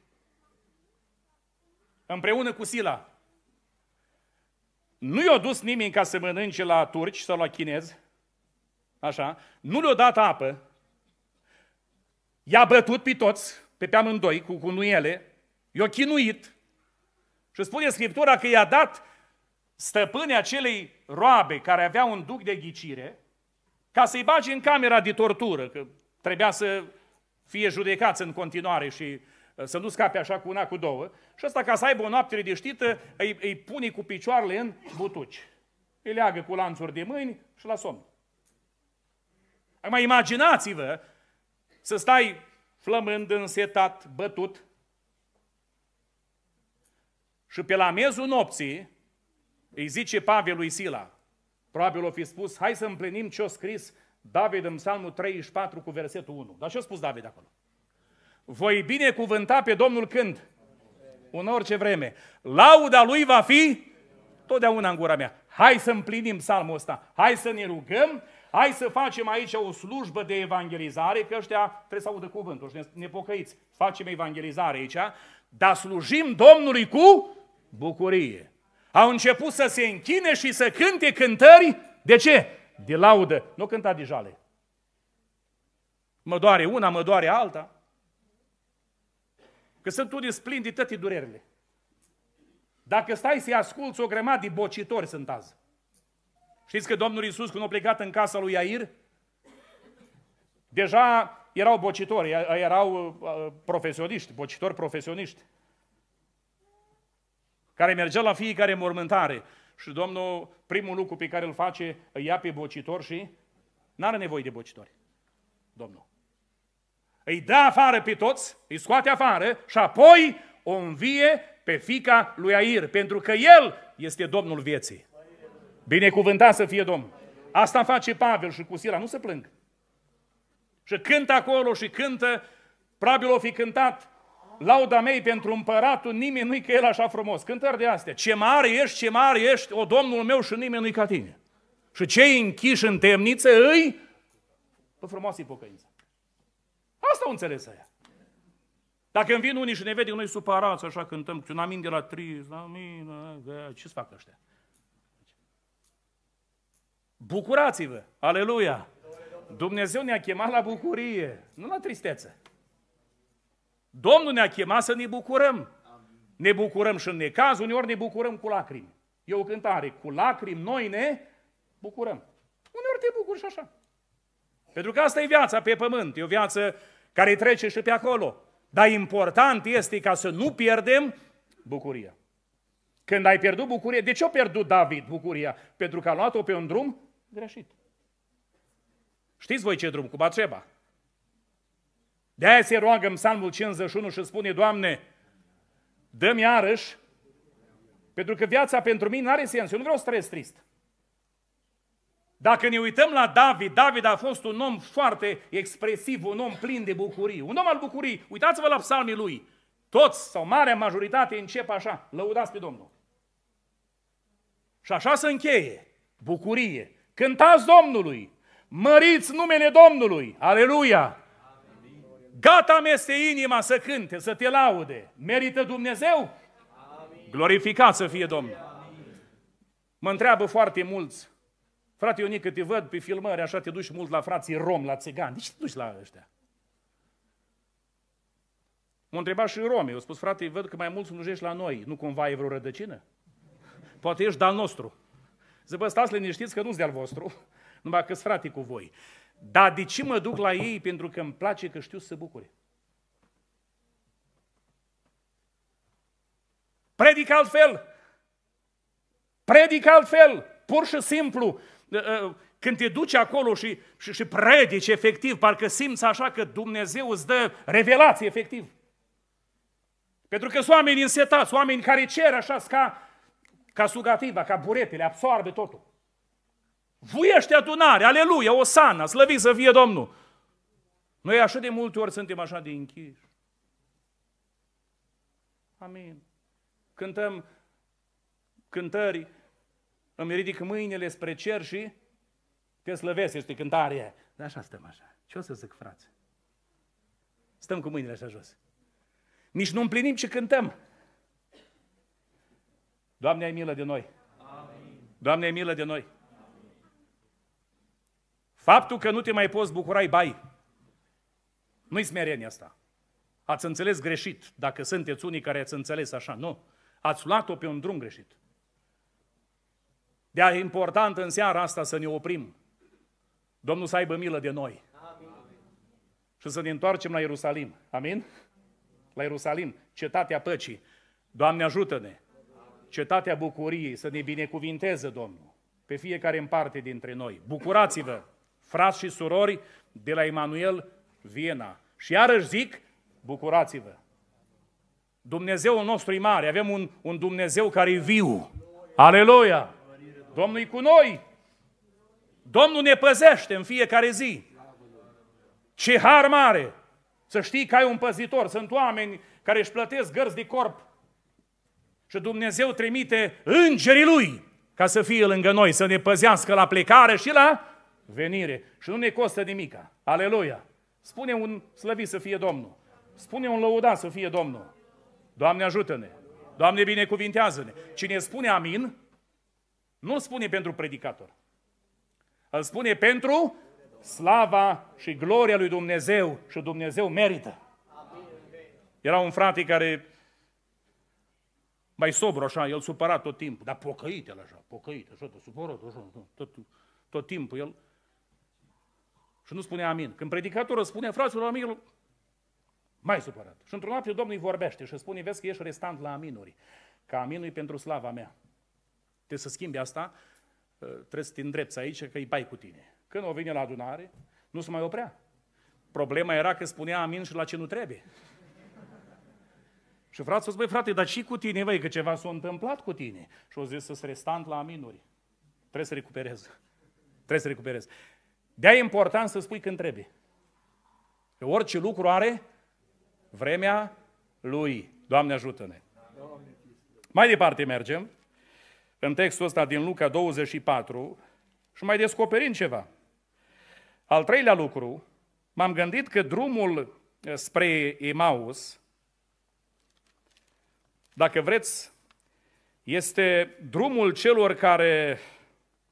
Speaker 1: Împreună cu Sila. Nu i-a dus nimeni ca să mănânce la turci sau la chinezi. Așa. Nu le-a dat apă. I-a bătut pe toți, pe pe amândoi, cu, cu nuiele. I-a chinuit. Și spune Scriptura că i-a dat stăpâne acelei roabe care avea un duc de ghicire, ca să-i bage în camera de tortură, că Trebuia să fie judecați în continuare și uh, să nu scape așa cu una, cu două. Și ăsta, ca să aibă o noapte liniștită, îi, îi pune cu picioarele în butuci. Îi leagă cu lanțuri de mâini și la somn. Acum imaginați-vă să stai flămând, însetat, bătut și pe la miezul nopții îi zice Pavel lui Sila, probabil o fi spus, hai să împlinim ce-o scris David în psalmul 34 cu versetul 1. Dar ce a spus David acolo? Voi binecuvânta pe Domnul când? În orice vreme. Lauda lui va fi totdeauna în gura mea. Hai să împlinim psalmul ăsta. Hai să ne rugăm. Hai să facem aici o slujbă de evangelizare, că ăștia trebuie să audă cuvântul și ne pocăiți. Facem evangelizare aici, dar slujim Domnului cu bucurie. Au început să se închine și să cânte cântări. De ce? de laudă, nu cânta de jale. Mă doare una, mă doare alta. Că sunt unii splini de toate durerile. Dacă stai să-i asculți, o grămadă de bocitori sunt azi. Știți că Domnul Iisus, când a plecat în casa lui Iair, deja erau bocitori, erau uh, profesioniști, bocitori profesioniști, care mergeau la fiecare mormântare. Și Domnul, primul lucru pe care îl face, îi ia pe bocitor și nu are nevoie de bocitori. Domnul. Îi dă afară pe toți, îi scoate afară și apoi o învie pe fica lui Air, pentru că el este Domnul vieții. Binecuvântat să fie Domnul. Asta face Pavel și cu Sila, nu se plâng. Și cântă acolo și cântă, probabil o fi cântat Lauda mei pentru împăratul nimeni nu-i că el așa frumos. Cântări de astea. Ce mare ești, ce mare ești, o Domnul meu și nimeni nu-i ca tine. Și cei închiși în temniță îi frumoasă e pocăința. Asta o înțeles aia. Dacă îmi vin unii și ne vede noi supărați, așa cântăm cu un amin de la tri, amin, ce să fac ăștia? Bucurați-vă! Aleluia! Dumnezeu ne-a chemat la bucurie, nu la tristețe. Domnul ne-a chemat să ne bucurăm. Ne bucurăm și în necaz, uneori ne bucurăm cu lacrimi. E o cântare, cu lacrimi noi ne bucurăm. Uneori te bucuri și așa. Pentru că asta e viața pe pământ, e o viață care trece și pe acolo. Dar important este ca să nu pierdem bucuria. Când ai pierdut bucuria, de ce a pierdut David bucuria? Pentru că a luat-o pe un drum greșit. Știți voi ce drum? Cu Batseba. De aia se roagă în psalmul 51 și spune, Doamne, dă-mi iarăși, pentru că viața pentru mine nu are sens, eu nu vreau să trăiesc trist. Dacă ne uităm la David, David a fost un om foarte expresiv, un om plin de bucurii, un om al bucurii. Uitați-vă la psalmii lui. Toți sau marea majoritate încep așa, lăudați pe Domnul. Și așa se încheie, bucurie. Cântați Domnului, măriți numele Domnului, aleluia! Gata mi este inima să cânte, să te laude. Merită Dumnezeu? Glorificat să fie Domnul. Mă întreabă foarte mulți. Frate Ionică, te văd pe filmări, așa te duci mult la frații rom, la țigani. De ce te duci la ăștia? m a întrebat și romi. Eu spus, frate, văd că mai mulți slujești la noi. Nu cumva e vreo rădăcină? Poate ești de-al nostru. Zic, bă, stați liniștiți că nu-s de-al vostru, numai că frate cu voi. Dar de ce mă duc la ei? Pentru că îmi place că știu să bucure. Predic altfel. Predic altfel. Pur și simplu. Uh, uh, când te duci acolo și, și, și predici efectiv, parcă simți așa că Dumnezeu îți dă revelație efectiv. Pentru că sunt oameni însetați, oameni care cer așa ca, ca sugativa, ca buretele, absorbe totul. Vuiește adunare, aleluia, osana, slăvit să fie Domnul. Noi așa de multe ori suntem așa de închiși. Amin. Cântăm cântări, îmi ridic mâinile spre cer și te slăvesc, este cântare. Dar așa stăm așa. Ce o să zic, frate? Stăm cu mâinile așa jos. Nici nu împlinim ce cântăm. Doamne, ai milă de noi. Amin. Doamne, ai milă de noi. Faptul că nu te mai poți bucura bai. Nu-i smerenia asta. Ați înțeles greșit, dacă sunteți unii care ați înțeles așa. Nu. Ați luat-o pe un drum greșit. de e important în seara asta să ne oprim. Domnul să aibă milă de noi. Amin. Și să ne întoarcem la Ierusalim. Amin? La Ierusalim, cetatea păcii. Doamne ajută-ne! Cetatea bucuriei, să ne binecuvinteze Domnul pe fiecare în parte dintre noi. Bucurați-vă! frați și surori de la Emanuel Viena. Și iarăși zic, bucurați-vă! Dumnezeul nostru e mare, avem un, un Dumnezeu care e viu. Aleluia! Domnul e cu noi! Domnul ne păzește în fiecare zi. Ce har mare! Să știi că ai un păzitor. Sunt oameni care își plătesc gărzi de corp și Dumnezeu trimite îngerii Lui ca să fie lângă noi, să ne păzească la plecare și la venire și nu ne costă nimica. Aleluia! Spune un slăvit să fie Domnul. Spune un lăudat să fie Domnul. Doamne ajută-ne! Doamne binecuvintează-ne! Cine spune amin, nu spune pentru predicator. Îl spune pentru slava și gloria lui Dumnezeu și Dumnezeu merită. Era un frate care mai sobru așa, el supărat tot timpul, dar pocăit el așa, pocăit, așa, tot supărat, așa, tot, tot timpul el și nu spune amin. Când predicatorul spune, fraților, aminul, mai supărat. Și într-o noapte Domnul îi vorbește și spune, vezi că ești restant la aminuri, că aminul e pentru slava mea. Trebuie să schimbi asta, ă, trebuie să te îndrepți aici, că îi bai cu tine. Când o vine la adunare, nu se mai oprea. Problema era că spunea amin și la ce nu trebuie. Și frate, spune, frate, dar și cu tine, băi, că ceva s-a întâmplat cu tine. Și o zis, să restant la aminuri. Trebuie să recuperez. Trebuie să recuperez de e important să spui când trebuie. Că orice lucru are vremea lui. Doamne ajută-ne! Mai departe mergem în textul ăsta din Luca 24 și mai descoperim ceva. Al treilea lucru, m-am gândit că drumul eh, spre Emaus, dacă vreți, este drumul celor care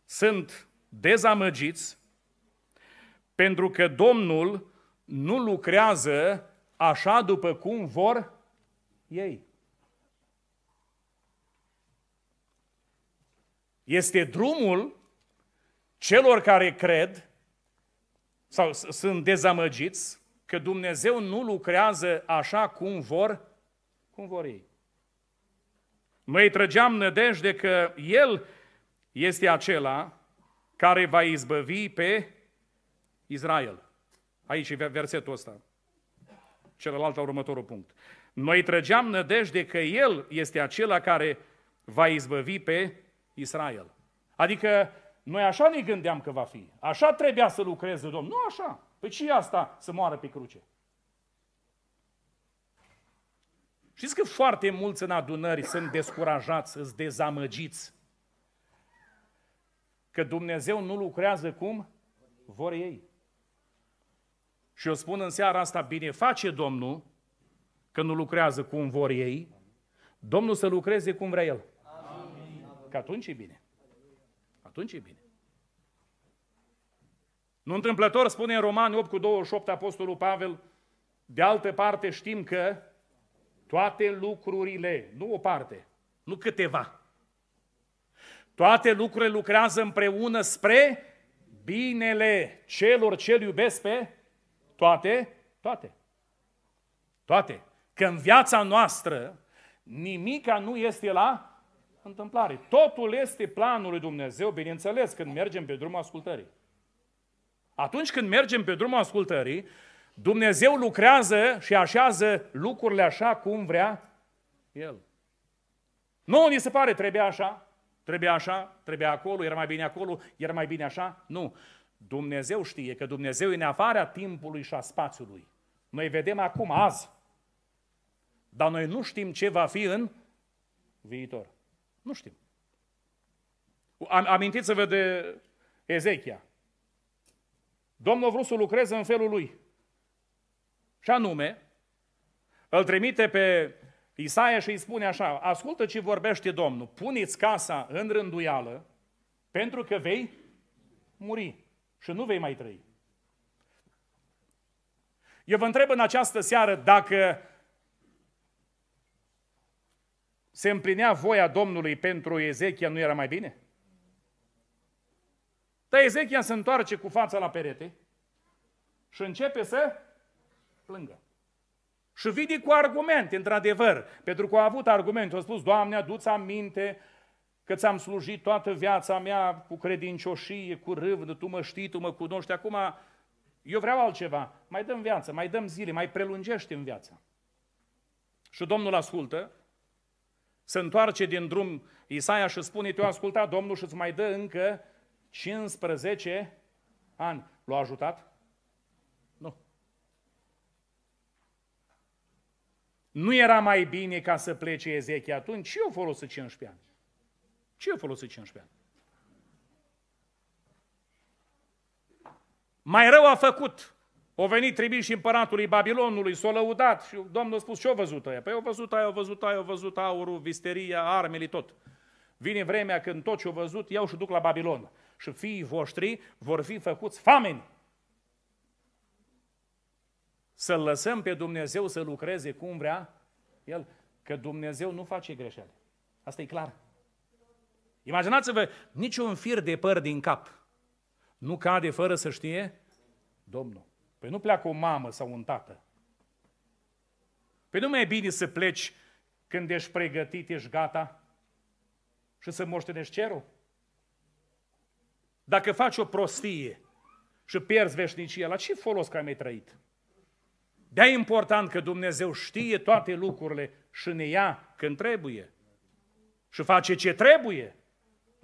Speaker 1: sunt dezamăgiți pentru că Domnul nu lucrează așa după cum vor ei. Este drumul celor care cred sau sunt dezamăgiți că Dumnezeu nu lucrează așa cum vor, cum vor ei. Noi trăgeam nădejde că El este acela care va izbăvi pe Israel. Aici e versetul ăsta. Celălalt la următorul punct. Noi trăgeam nădejde că El este acela care va izbăvi pe Israel. Adică noi așa ne gândeam că va fi. Așa trebuia să lucreze Domnul. Nu așa. Păi ce asta să moară pe cruce? Știți că foarte mulți în adunări sunt descurajați, sunt dezamăgiți. Că Dumnezeu nu lucrează cum vor ei. Și eu spun în seara asta, bine face Domnul că nu lucrează cum vor ei, Domnul să lucreze cum vrea El. Amin. Că atunci e bine. Atunci e bine. Nu întâmplător spune în Romani 8 cu 28 Apostolul Pavel, de altă parte știm că toate lucrurile, nu o parte, nu câteva, toate lucrurile lucrează împreună spre binele celor ce iubesc pe toate? Toate. Toate. Că în viața noastră nimica nu este la întâmplare. Totul este planul lui Dumnezeu, bineînțeles, când mergem pe drumul ascultării. Atunci când mergem pe drumul ascultării, Dumnezeu lucrează și așează lucrurile așa cum vrea El. Nu ni se pare, trebuie așa, trebuie așa, trebuie acolo, era mai bine acolo, era mai bine așa. Nu. Dumnezeu știe că Dumnezeu e în afara timpului și a spațiului. Noi vedem acum, azi, dar noi nu știm ce va fi în viitor. Nu știm. Am, amintiți-vă de Ezechia. Domnul a vrut să lucreze în felul lui. Și anume, îl trimite pe Isaia și îi spune așa, ascultă ce vorbește Domnul, puneți casa în rânduială pentru că vei muri și nu vei mai trăi. Eu vă întreb în această seară dacă se împlinea voia Domnului pentru Ezechia, nu era mai bine? Dar Ezechia se întoarce cu fața la perete și începe să plângă. Și vine cu argumente, într-adevăr, pentru că a avut argumente. A spus, Doamne, adu-ți aminte că ți-am slujit toată viața mea cu credincioșie, cu râvnă, tu mă știi, tu mă cunoști, acum eu vreau altceva, mai dăm viață, mai dăm zile, mai prelungești în viața. Și Domnul ascultă, se întoarce din drum Isaia și spune, te-o ascultat Domnul și îți mai dă încă 15 ani. L-a ajutat? Nu. Nu era mai bine ca să plece Ezechia atunci? Și eu folosesc 15 ani. Ce eu folosit 15 ani? Mai rău a făcut. O venit trimis și împăratului Babilonului, s-a lăudat și Domnul a spus ce-o văzut aia? Păi o văzut aia, o văzut aia, o văzut aurul, visteria, armele, tot. Vine vremea când tot ce-o văzut, iau și duc la Babilon. Și fiii voștri vor fi făcuți fameni. să lăsăm pe Dumnezeu să lucreze cum vrea El, că Dumnezeu nu face greșeli. Asta e clar. Imaginați-vă, niciun fir de păr din cap nu cade fără să știe Domnul. Păi nu pleacă o mamă sau un tată. Păi nu mai e bine să pleci când ești pregătit, ești gata și să moștenești cerul? Dacă faci o prostie și pierzi veșnicia, la ce folos că ai mai trăit? de e important că Dumnezeu știe toate lucrurile și ne ia când trebuie și face ce trebuie.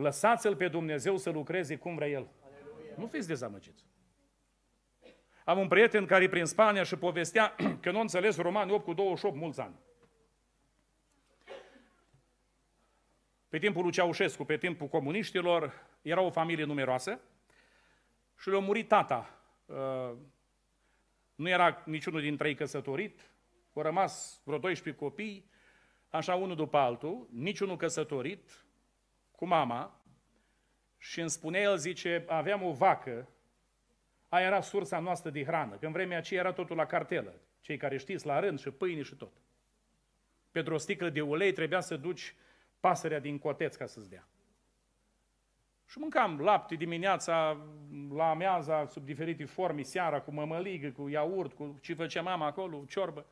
Speaker 1: Lăsați-L pe Dumnezeu să lucreze cum vrea El. Aleluia. Nu fiți dezamăgiți. Am un prieten care e prin Spania și povestea că nu înțeles romanii 8 cu 28 mulți ani. Pe timpul lui Ceaușescu, pe timpul comuniștilor, era o familie numeroasă și le-a murit tata. Uh, nu era niciunul dintre ei căsătorit, au rămas vreo 12 copii, așa unul după altul, niciunul căsătorit, cu mama și îmi spunea el, zice, aveam o vacă, aia era sursa noastră de hrană, că în vremea aceea era totul la cartelă, cei care știți, la rând și pâine și tot. Pentru o sticlă de ulei trebuia să duci pasărea din coteț ca să-ți dea. Și mâncam lapte dimineața, la amiaza, sub diferite forme, seara, cu mămăligă, cu iaurt, cu ce făcea mama acolo, ciorbă.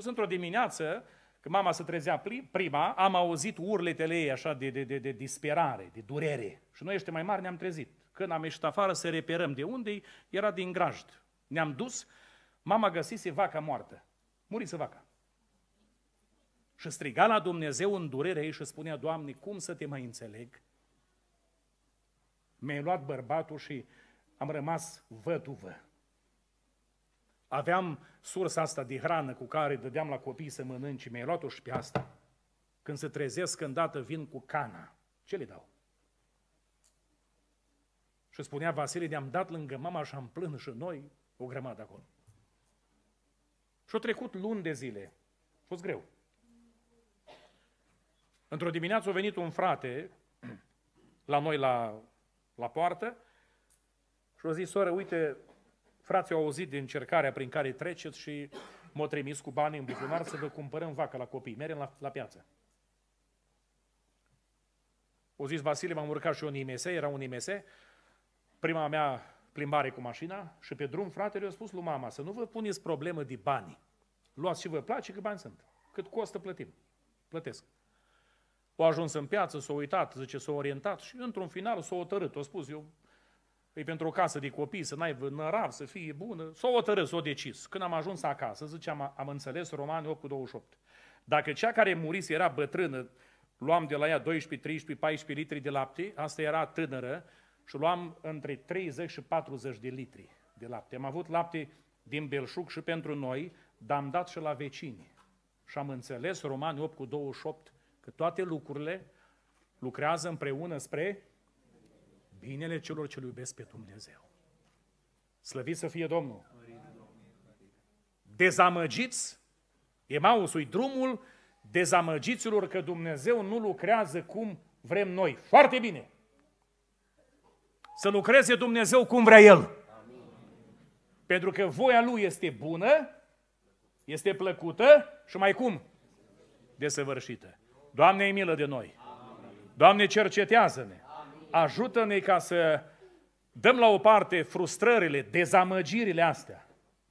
Speaker 1: Și într-o dimineață, când mama se trezea prima, am auzit urletele ei așa de, de, de, de disperare, de durere. Și noi este mai mari ne-am trezit. Când am ieșit afară să reperăm de unde era din grajd. Ne-am dus, mama găsise vaca moartă. Murise vaca. Și striga la Dumnezeu în durere ei și spunea, Doamne, cum să te mai înțeleg? Mi-ai luat bărbatul și am rămas văduvă. Aveam sursa asta de hrană cu care dădeam la copii să mănânci, mi-ai luat-o și pe asta. Când se trezesc, îndată vin cu cana. Ce le dau? Și spunea Vasile, ne-am dat lângă mama și am plâns și noi o grămadă acolo. Și-au trecut luni de zile. A fost greu. Într-o dimineață a venit un frate la noi la, la poartă și a zis, soră, uite, Frații au auzit de încercarea prin care treceți și m-au trimis cu bani în buzunar să vă cumpărăm vacă la copii. Merem la, la piață. O zis Vasile, m-am urcat și eu în IMS, era un IMS, prima mea plimbare cu mașina și pe drum fratele i-a spus lui mama să nu vă puneți problemă de bani. Luați și vă place cât bani sunt. Cât costă plătim. Plătesc. O ajuns în piață, s-a uitat, zice, s-a orientat și într-un final s-a otărât. O spus, eu e păi pentru o casă de copii, să n-ai vânărav, să fie bună. S-o hotărât, s-o decis. Când am ajuns acasă, ziceam, am, am înțeles Romani 8 cu 28. Dacă cea care murise era bătrână, luam de la ea 12, 13, 14 litri de lapte, asta era tânără, și luam între 30 și 40 de litri de lapte. Am avut lapte din belșug și pentru noi, dar am dat și la vecini. Și am înțeles Romani 8 cu 28 că toate lucrurile lucrează împreună spre binele celor ce iubesc pe Dumnezeu. Slăvit să fie Domnul! Dezamăgiți, Emausului drumul dezamăgiților că Dumnezeu nu lucrează cum vrem noi. Foarte bine! Să lucreze Dumnezeu cum vrea El. Pentru că voia Lui este bună, este plăcută și mai cum? Desăvârșită. Doamne, e milă de noi. Doamne, cercetează-ne ajută-ne ca să dăm la o parte frustrările, dezamăgirile astea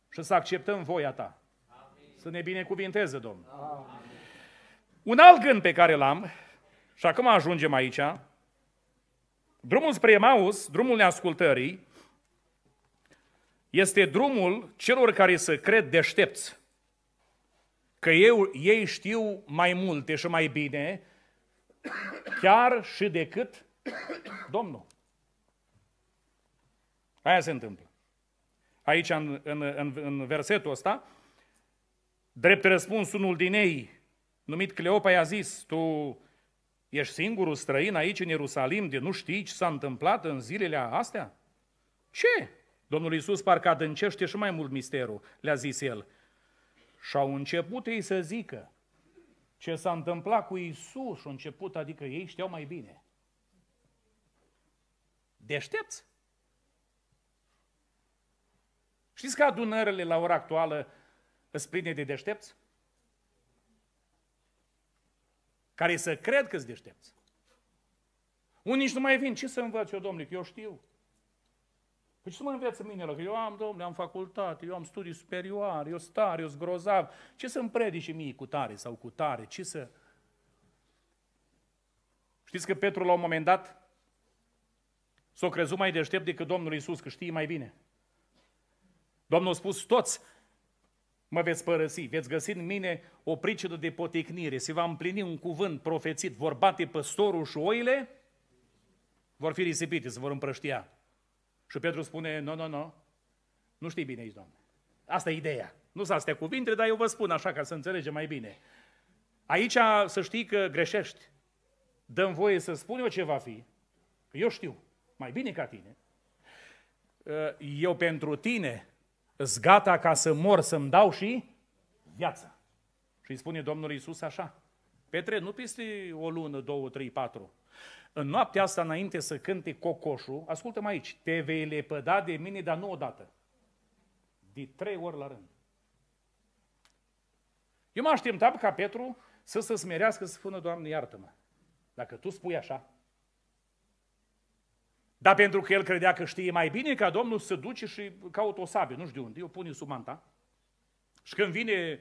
Speaker 1: și să acceptăm voia Ta. Să ne binecuvinteze, Domnul. Amin. Un alt gând pe care l-am, și acum ajungem aici, drumul spre Emaus, drumul neascultării, este drumul celor care se cred deștepți. Că eu, ei știu mai multe și mai bine, chiar și decât Domnul. Aia se întâmplă. Aici, în, în, în, în versetul ăsta, drept răspuns unul din ei, numit Cleopa, i-a zis, tu ești singurul străin aici în Ierusalim, de nu știi ce s-a întâmplat în zilele astea? Ce? Domnul Iisus parcă adâncește și mai mult misterul, le-a zis el. Și au început ei să zică ce s-a întâmplat cu Iisus și au început, adică ei știau mai bine deștepți. Știți că adunările la ora actuală îți pline de deștepți? Care să cred că sunt deștepți. Unii nici nu mai vin. Ce să învăț eu, domnule, că eu știu? Păi ce să mă înveți mine? Că eu am, domnule, am facultate, eu am studii superioare, eu stare, eu grozav. Ce să-mi predice mie cu tare sau cu tare? Ce să... Știți că Petru la un moment dat S-o crezut mai deștept decât Domnul Isus, că știe mai bine. Domnul a spus, toți mă veți părăsi, veți găsi în mine o pricină de potecnire, se va împlini un cuvânt profețit, vor bate păstorul și oile, vor fi risipite, se vor împrăștia. Și Petru spune, nu, no, nu, no, nu, no, nu știi bine aici, Domnul. Asta e ideea. Nu sunt astea cuvinte, dar eu vă spun așa ca să înțelegem mai bine. Aici să știi că greșești. Dăm voie să spun eu ce va fi. eu știu mai bine ca tine. Uh, eu pentru tine îți gata ca să mor, să-mi dau și viața. Și îi spune Domnul Iisus așa, Petre, nu peste o lună, două, trei, patru, în noaptea asta, înainte să cânte cocoșul, ascultă-mă aici, te vei lepăda de mine, dar nu odată. De trei ori la rând. Eu mă așteptam ca Petru să se smerească, să spună, Doamne, iartă-mă. Dacă tu spui așa, dar pentru că el credea că știe mai bine, ca Domnul să duce și caută o sabie, nu știu unde, o pune sub manta. Și când vine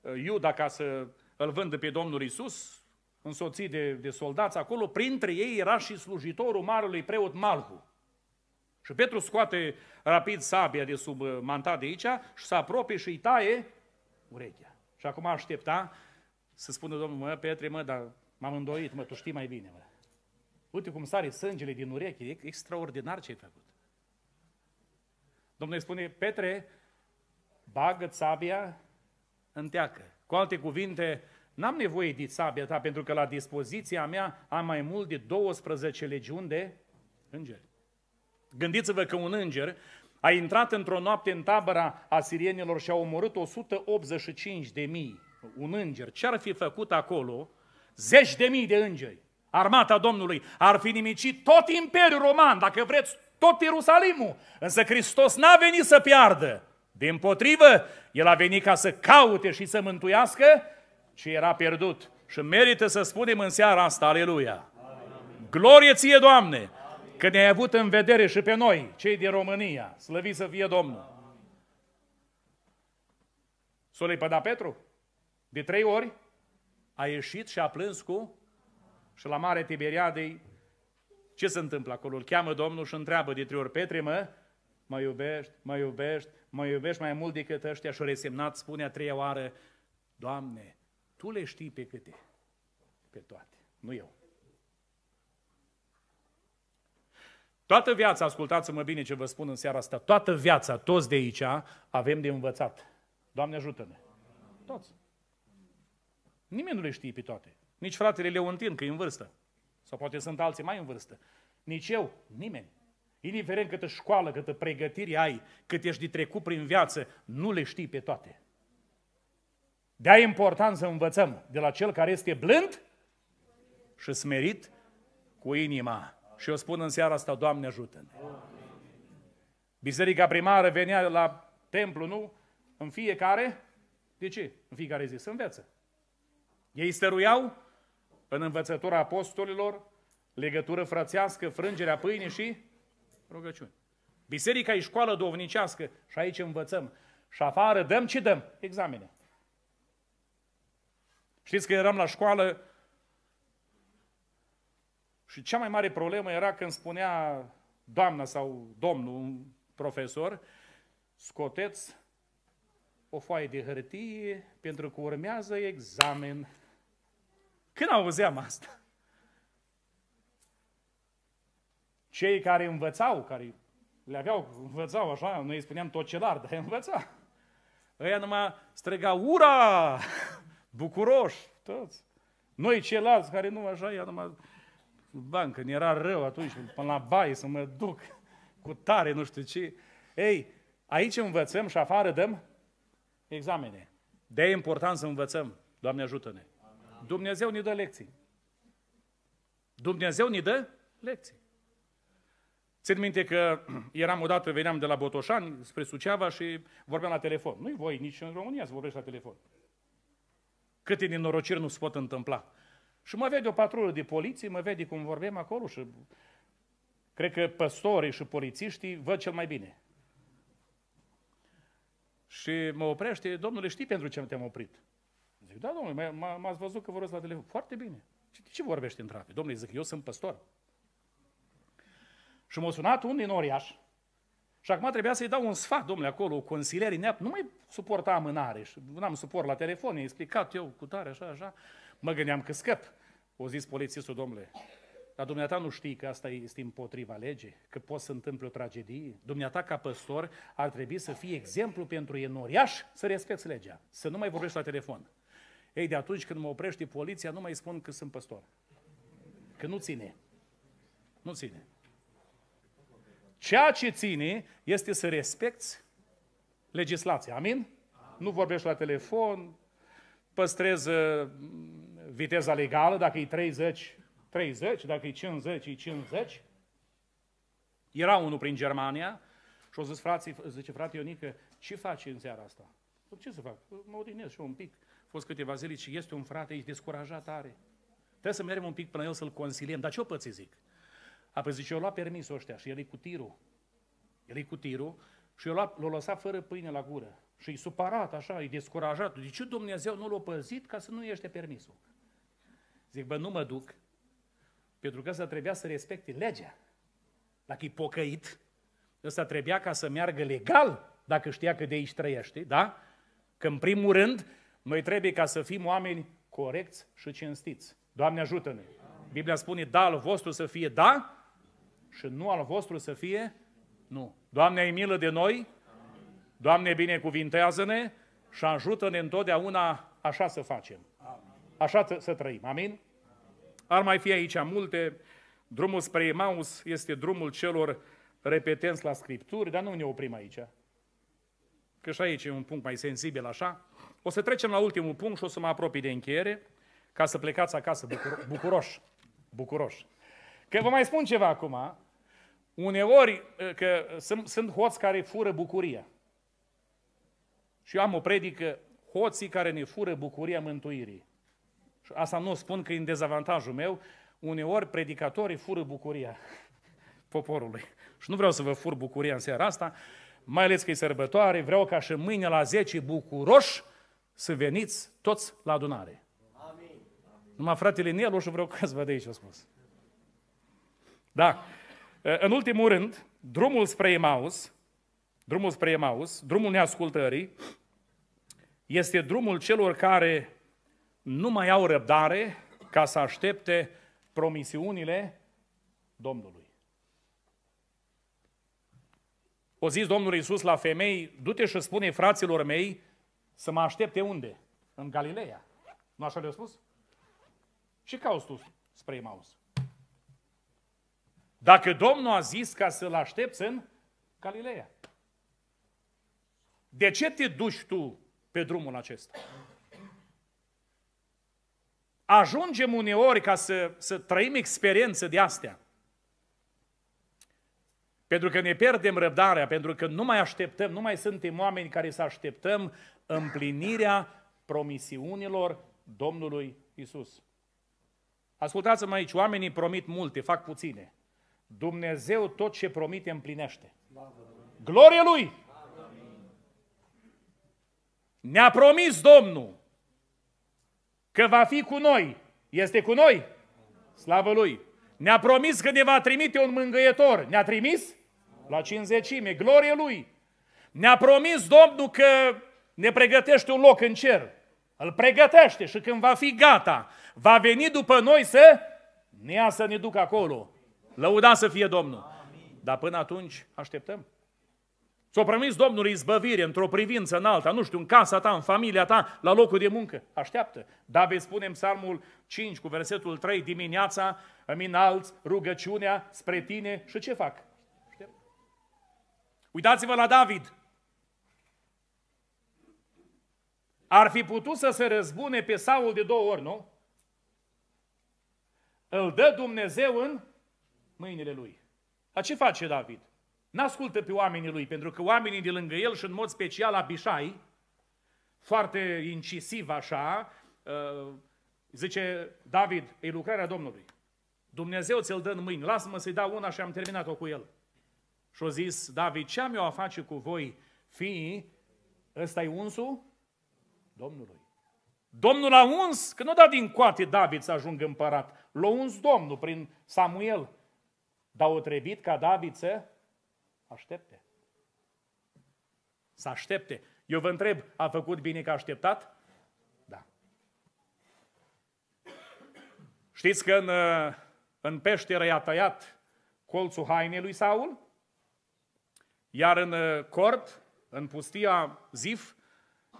Speaker 1: uh, Iuda ca să îl vândă pe Domnul Isus, însoțit de, de soldați acolo, printre ei era și slujitorul marului preot Malhu. Și Petru scoate rapid sabia de sub uh, manta de aici și se apropie și îi taie urechea. Și acum aștepta să spună Domnul, mă, Petre, mă, dar m-am îndoit, mă, tu știi mai bine, mă. Uite cum sare sângele din ureche, e extraordinar ce ai făcut. Domnul îi spune, Petre, bagă sabia în teacă. Cu alte cuvinte, n-am nevoie de sabia ta, pentru că la dispoziția mea am mai mult de 12 legiuni de îngeri. Gândiți-vă că un înger a intrat într-o noapte în tabăra asirienilor și a omorât 185 de mii. Un înger, ce-ar fi făcut acolo? Zeci de mii de îngeri armata Domnului, ar fi nimicit tot Imperiul Roman, dacă vreți, tot Ierusalimul. Însă Hristos n-a venit să piardă. Din potrivă, El a venit ca să caute și să mântuiască ce era pierdut. Și merită să spunem în seara asta, aleluia! Glorie ție, Doamne, Amin. că ne-ai avut în vedere și pe noi, cei din România. Slăvit să fie Domnul! s păda Petru? De trei ori a ieșit și a plâns cu și la Mare Tiberiadei, ce se întâmplă acolo? Îl cheamă Domnul și întreabă de trei ori, Petre, mă, mă iubești, mă iubești, mă iubești mai mult decât ăștia și resemnat spune a treia oară, Doamne, Tu le știi pe câte? Pe toate, nu eu. Toată viața, ascultați-mă bine ce vă spun în seara asta, toată viața, toți de aici, avem de învățat. Doamne ajută-ne! Toți! Nimeni nu le știe pe toate. Nici fratele Leontin, că e în vârstă. Sau poate sunt alții mai în vârstă. Nici eu, nimeni. Indiferent câtă școală, câtă pregătire ai, cât ești de trecut prin viață, nu le știi pe toate. de e important să învățăm de la cel care este blând și smerit cu inima. Și eu spun în seara asta, Doamne ajută-ne. Biserica primară venea la templu, nu? În fiecare, de ce? În fiecare zi să învețe. Ei stăruiau în învățătura apostolilor, legătură frățească, frângerea pâinii și rugăciune. Biserica e școală dovnicească și aici învățăm. Și afară dăm ce dăm? Examene. Știți că eram la școală și cea mai mare problemă era când spunea doamna sau domnul, un profesor, scoteți o foaie de hârtie pentru că urmează examen. Când auzeam asta? Cei care învățau, care le aveau, învățau așa, noi îi spuneam tot celar, dar învăța. Ăia numai striga, ura! Bucuroși, toți. Noi ceilalți care nu așa, ea numai... Bancă, când era rău atunci, până la baie să mă duc cu tare, nu știu ce. Ei, aici învățăm și afară dăm examene. de e important să învățăm. Doamne ajută-ne! Dumnezeu ne dă lecții. Dumnezeu ne dă lecții. Țin minte că eram odată, veneam de la Botoșani spre Suceava și vorbeam la telefon. Nu-i voi nici în România să vorbești la telefon. Câte din norociri nu se pot întâmpla. Și mă vede o patrulă de poliție, mă vede cum vorbim acolo și cred că păstorii și polițiștii văd cel mai bine. Și mă oprește, domnule, știi pentru ce te-am oprit? trafic. Da, domnule, m-ați văzut că vorbesc la telefon. Foarte bine. Ce, ce vorbești în trafic? Domnule, zic, eu sunt păstor. Și m-a sunat un din Oriaș. Și acum trebuia să-i dau un sfat, domnule, acolo, consilierii neap, nu mai suporta amânare. Și n-am suport la telefon, i-a explicat eu cu tare, așa, așa. Mă gândeam că scăp. O zis polițistul, domnule, dar dumneata nu știi că asta este împotriva legii, că poți să întâmple o tragedie? Dumneata, ca păstor, ar trebui să fie exemplu pentru enoriaș să respecti legea, să nu mai vorbești la telefon. Ei, de atunci când mă oprește poliția, nu mai spun că sunt păstor. Că nu ține. Nu ține. Ceea ce ține este să respecti legislația. Amin? Amin. Nu vorbești la telefon, păstrezi uh, viteza legală, dacă e 30, 30, dacă e 50, e 50. Era unul prin Germania și au zis, frații, zice, frate Ionică, ce faci în seara asta? Păi, ce să fac? Mă odihnesc și eu un pic fost câteva zile și este un frate, ești descurajat are. Trebuie să mergem un pic până el să-l consiliem. Dar ce o păți zic? Apoi zice, eu luat permis ăștia și el e cu tirul. El e cu tirul și eu l-a lăsat fără pâine la gură. Și e supărat așa, e descurajat. De ce Dumnezeu nu l-a păzit ca să nu iește permisul? Zic, bă, nu mă duc, pentru că ăsta trebuia să respecte legea. Dacă e pocăit, ăsta trebuia ca să meargă legal, dacă știa că de aici trăiește, da? Că în primul rând noi trebuie ca să fim oameni corecți și cinstiți. Doamne ajută-ne! Biblia spune, da al vostru să fie da și nu al vostru să fie nu. Doamne, ai milă de noi, Doamne, binecuvintează-ne și ajută-ne întotdeauna așa să facem. Așa să trăim. Amin? Ar mai fi aici multe. Drumul spre Emaus este drumul celor repetenți la Scripturi, dar nu ne oprim aici. Că și aici e un punct mai sensibil așa. O să trecem la ultimul punct și o să mă apropii de încheiere, ca să plecați acasă bucuro- bucuroși. Bucuroși. Că vă mai spun ceva acum. Uneori, uh, că sunt, sunt hoți care fură bucuria. Și eu am o predică, hoții care ne fură bucuria mântuirii. Și asta nu spun că e în dezavantajul meu, uneori predicatorii fură bucuria poporului. Și nu vreau să vă fur bucuria în seara asta, mai ales că e sărbătoare, vreau ca și mâine la 10 bucuroși să veniți toți la adunare. Amin. Numai fratele Nelu și vreau că să văd aici, a spus. Da. În ultimul rând, drumul spre Emaus, drumul spre Emaus, drumul neascultării, este drumul celor care nu mai au răbdare ca să aștepte promisiunile Domnului. O zis Domnul Iisus la femei, du-te și spune fraților mei să mă aștepte unde? În Galileea. Nu așa le-a spus? Și cauți tu spre Emaus. Dacă Domnul a zis ca să-l aștepți în Galileea. De ce te duci tu pe drumul acesta? Ajungem uneori ca să, să trăim experiență de astea pentru că ne pierdem răbdarea, pentru că nu mai așteptăm, nu mai suntem oameni care să așteptăm împlinirea promisiunilor Domnului Isus. Ascultați-mă aici, oamenii promit multe, fac puține. Dumnezeu tot ce promite împlinește. Glorie Lui! Ne-a promis Domnul că va fi cu noi. Este cu noi? Slavă Lui! Ne-a promis că ne va trimite un mângâietor. Ne-a trimis? La cinzecime, glorie Lui. Ne-a promis Domnul că ne pregătește un loc în cer. Îl pregătește și când va fi gata, va veni după noi să ne ia să ne ducă acolo. Lăuda să fie Domnul. Amin. Dar până atunci așteptăm. S-a promis Domnului izbăvire într-o privință în alta, nu știu, în casa ta, în familia ta, la locul de muncă. Așteaptă. David spune în psalmul 5 cu versetul 3 dimineața, îmi înalți rugăciunea spre tine și ce fac? Uitați-vă la David. Ar fi putut să se răzbune pe Saul de două ori, nu? Îl dă Dumnezeu în mâinile lui. Dar ce face David? N-ascultă pe oamenii lui, pentru că oamenii de lângă el și în mod special Abishai, foarte incisiv așa, uh, zice David, e lucrarea Domnului. Dumnezeu ți-l dă în mâini, lasă-mă să-i dau una și am terminat-o cu el. Și-a zis, David, ce am eu a face cu voi, fiii? ăsta e unsul Domnului. Domnul a uns, că nu da din coate David să ajungă împărat. L-a uns Domnul prin Samuel. Dar o trebuit ca David să aștepte. Să aștepte. Eu vă întreb, a făcut bine că a așteptat? Da. Știți că în, în peșteră i-a tăiat colțul hainei lui Saul? Iar în uh, cort, în pustia Zif,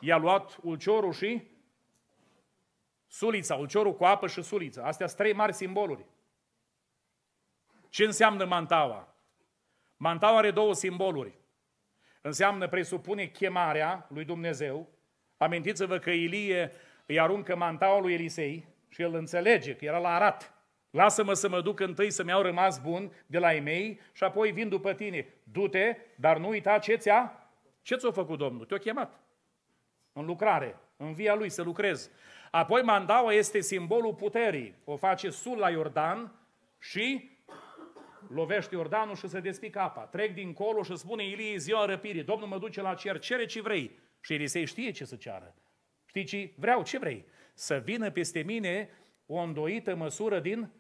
Speaker 1: i-a luat ulciorul și sulița, ulciorul cu apă și sulița. Astea sunt trei mari simboluri. Ce înseamnă mantaua? Mantaua are două simboluri. Înseamnă, presupune chemarea lui Dumnezeu. Amintiți-vă că Ilie îi aruncă mantaua lui Elisei și el înțelege că era la arat. Lasă-mă să mă duc întâi să-mi iau rămas bun de la ei mei și apoi vin după tine. Du-te, dar nu uita ce ți-a... Ce ți-a făcut Domnul? Te-a chemat. În lucrare, în via lui să lucrezi. Apoi mandaua este simbolul puterii. O face sul la Iordan și lovește Iordanul și se despică apa. Trec dincolo și spune Ilie ziua răpirii, Domnul mă duce la cer, cere ce vrei. Și Elisei știe ce să ceară. Știi ce? Vreau ce vrei. Să vină peste mine o îndoită măsură din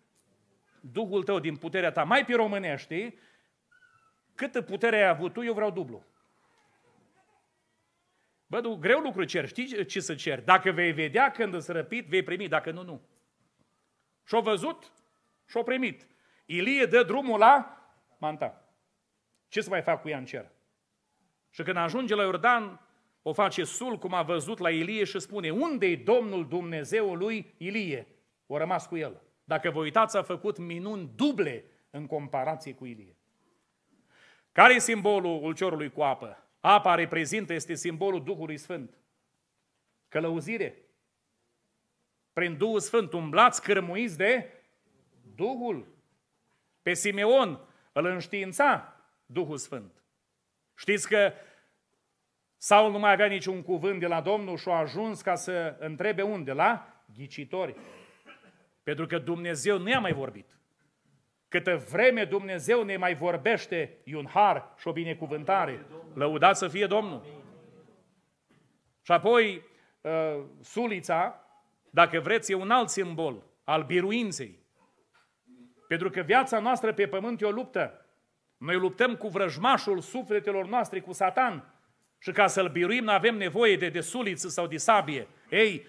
Speaker 1: Duhul tău din puterea ta, mai pe românești, câtă putere ai avut tu, eu vreau dublu. Bă, du, greu lucru cer, știi ce să cer? Dacă vei vedea când îți răpit, vei primi, dacă nu, nu. Și-o văzut, și-o primit. Ilie dă drumul la manta. Ce să mai fac cu ea în cer? Și când ajunge la Iordan, o face sul, cum a văzut la Ilie și spune, unde i Domnul Dumnezeului Ilie? O rămas cu el. Dacă vă uitați, a făcut minuni duble în comparație cu Ilie. Care e simbolul ulciorului cu apă? Apa reprezintă, este simbolul Duhului Sfânt. Călăuzire. Prin Duhul Sfânt umblați cărmuiți de Duhul. Pe Simeon îl înștiința Duhul Sfânt. Știți că Saul nu mai avea niciun cuvânt de la Domnul și a ajuns ca să întrebe unde? La ghicitori. Pentru că Dumnezeu nu i-a mai vorbit. Câtă vreme Dumnezeu ne mai vorbește, e un har și o binecuvântare. Lăudat să fie Domnul. Și apoi, uh, sulița, dacă vreți, e un alt simbol al biruinței. Pentru că viața noastră pe pământ e o luptă. Noi luptăm cu vrăjmașul sufletelor noastre, cu satan. Și ca să-l biruim, nu avem nevoie de, de suliță sau de sabie. Ei,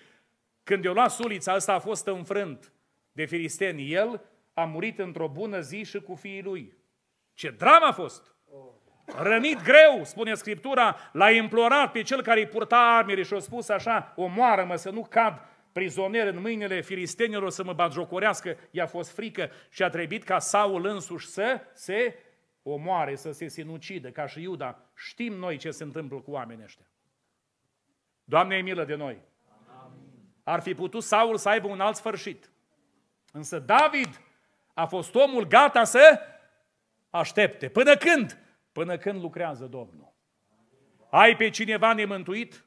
Speaker 1: când eu luat sulița, asta a fost înfrânt de filisteni, el a murit într-o bună zi și cu fiii lui. Ce dramă a fost! Rănit greu, spune Scriptura, l-a implorat pe cel care îi purta armele și a spus așa, omoară-mă să nu cad prizonier în mâinile filistenilor să mă batjocorească. I-a fost frică și a trebuit ca Saul însuși să se omoare, să se sinucidă, ca și Iuda. Știm noi ce se întâmplă cu oamenii ăștia. Doamne, e milă de noi! Amin. Ar fi putut Saul să aibă un alt sfârșit. Însă David a fost omul gata să aștepte. Până când? Până când lucrează Domnul. Ai pe cineva nemântuit?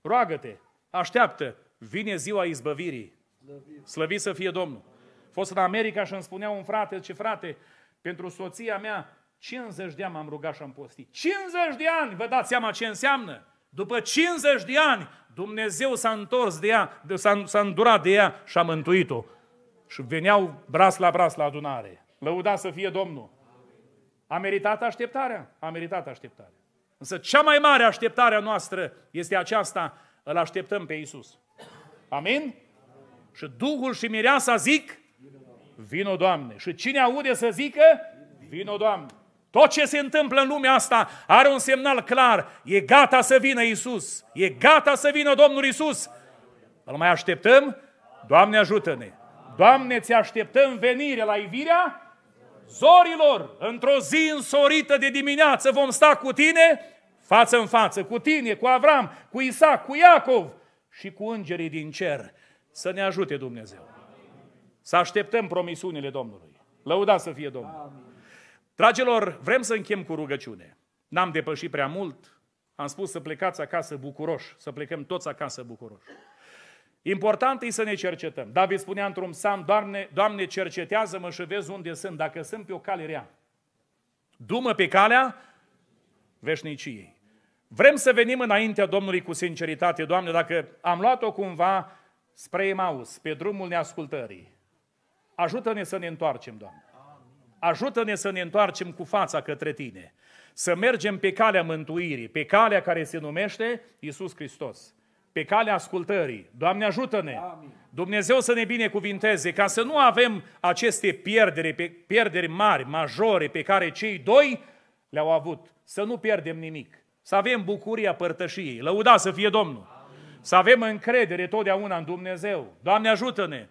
Speaker 1: Roagă-te, așteaptă, vine ziua izbăvirii. Slăvi să fie Domnul. Fost în America și îmi spunea un frate, ce frate, pentru soția mea 50 de ani m-am rugat și am postit. 50 de ani, vă dați seama ce înseamnă? După 50 de ani, Dumnezeu s-a întors de ea, s-a, s-a îndurat de ea și a mântuit-o și veneau bras la bras la adunare. Lăuda să fie Domnul. A meritat așteptarea? A meritat așteptarea. Însă cea mai mare așteptare a noastră este aceasta, îl așteptăm pe Isus. Amin? Amin. Și Duhul și Mireasa zic, vino Doamne. Și cine aude să zică, vino Doamne. Tot ce se întâmplă în lumea asta are un semnal clar. E gata să vină Isus. E gata să vină Domnul Isus. Îl mai așteptăm? Doamne ajută-ne! Doamne, ți așteptăm venire la ivirea zorilor. Într-o zi însorită de dimineață vom sta cu tine față în față, cu tine, cu Avram, cu Isaac, cu Iacov și cu îngerii din cer. Să ne ajute Dumnezeu. Să așteptăm promisiunile Domnului. Lăuda să fie Domnul. Dragilor, vrem să închem cu rugăciune. N-am depășit prea mult. Am spus să plecați acasă bucuroși, să plecăm toți acasă bucuroși. Important e să ne cercetăm. David spunea într-un psalm, Doamne, Doamne cercetează-mă și vezi unde sunt, dacă sunt pe o cale rea. Dumă pe calea veșniciei. Vrem să venim înaintea Domnului cu sinceritate, Doamne, dacă am luat-o cumva spre Emaus, pe drumul neascultării. Ajută-ne să ne întoarcem, Doamne. Ajută-ne să ne întoarcem cu fața către Tine. Să mergem pe calea mântuirii, pe calea care se numește Iisus Hristos pe calea ascultării. Doamne ajută-ne! Amin. Dumnezeu să ne binecuvinteze ca să nu avem aceste pierdere, pierderi mari, majore pe care cei doi le-au avut. Să nu pierdem nimic. Să avem bucuria părtășiei. Lăuda să fie Domnul. Amin. Să avem încredere totdeauna în Dumnezeu. Doamne ajută-ne!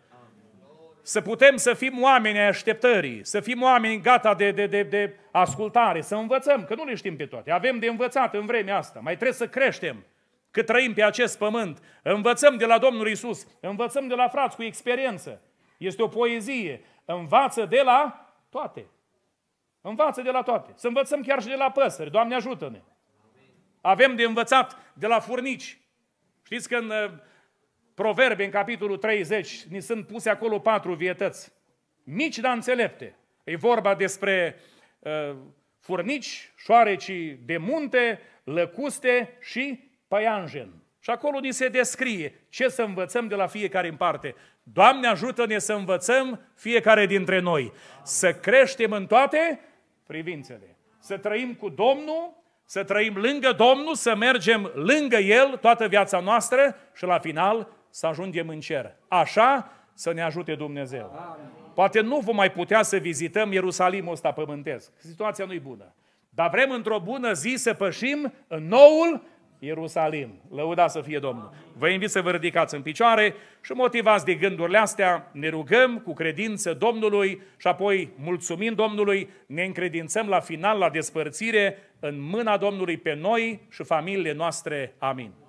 Speaker 1: Să putem să fim oameni ai așteptării, să fim oameni gata de, de, de, de ascultare, să învățăm, că nu le știm pe toate. Avem de învățat în vremea asta, mai trebuie să creștem cât trăim pe acest pământ. Învățăm de la Domnul Isus, învățăm de la frați cu experiență. Este o poezie. Învață de la toate. Învață de la toate. Să învățăm chiar și de la păsări. Doamne ajută-ne! Avem de învățat de la furnici. Știți că în uh, Proverbe, în capitolul 30, ni sunt puse acolo patru vietăți. Mici, dar înțelepte. E vorba despre uh, furnici, șoareci de munte, lăcuste și Paianjen. Și acolo ni se descrie ce să învățăm de la fiecare în parte. Doamne ajută-ne să învățăm fiecare dintre noi, să creștem în toate privințele, să trăim cu Domnul, să trăim lângă Domnul, să mergem lângă El toată viața noastră și la final să ajungem în cer. Așa să ne ajute Dumnezeu. Poate nu vom mai putea să vizităm Ierusalimul ăsta pământesc. Situația nu-i bună. Dar vrem într-o bună zi să pășim în noul Ierusalim. Lăuda să fie Domnul. Vă invit să vă ridicați în picioare și motivați de gândurile astea, ne rugăm cu credință Domnului și apoi, mulțumim Domnului, ne încredințăm la final, la despărțire, în mâna Domnului pe noi și familiile noastre. Amin.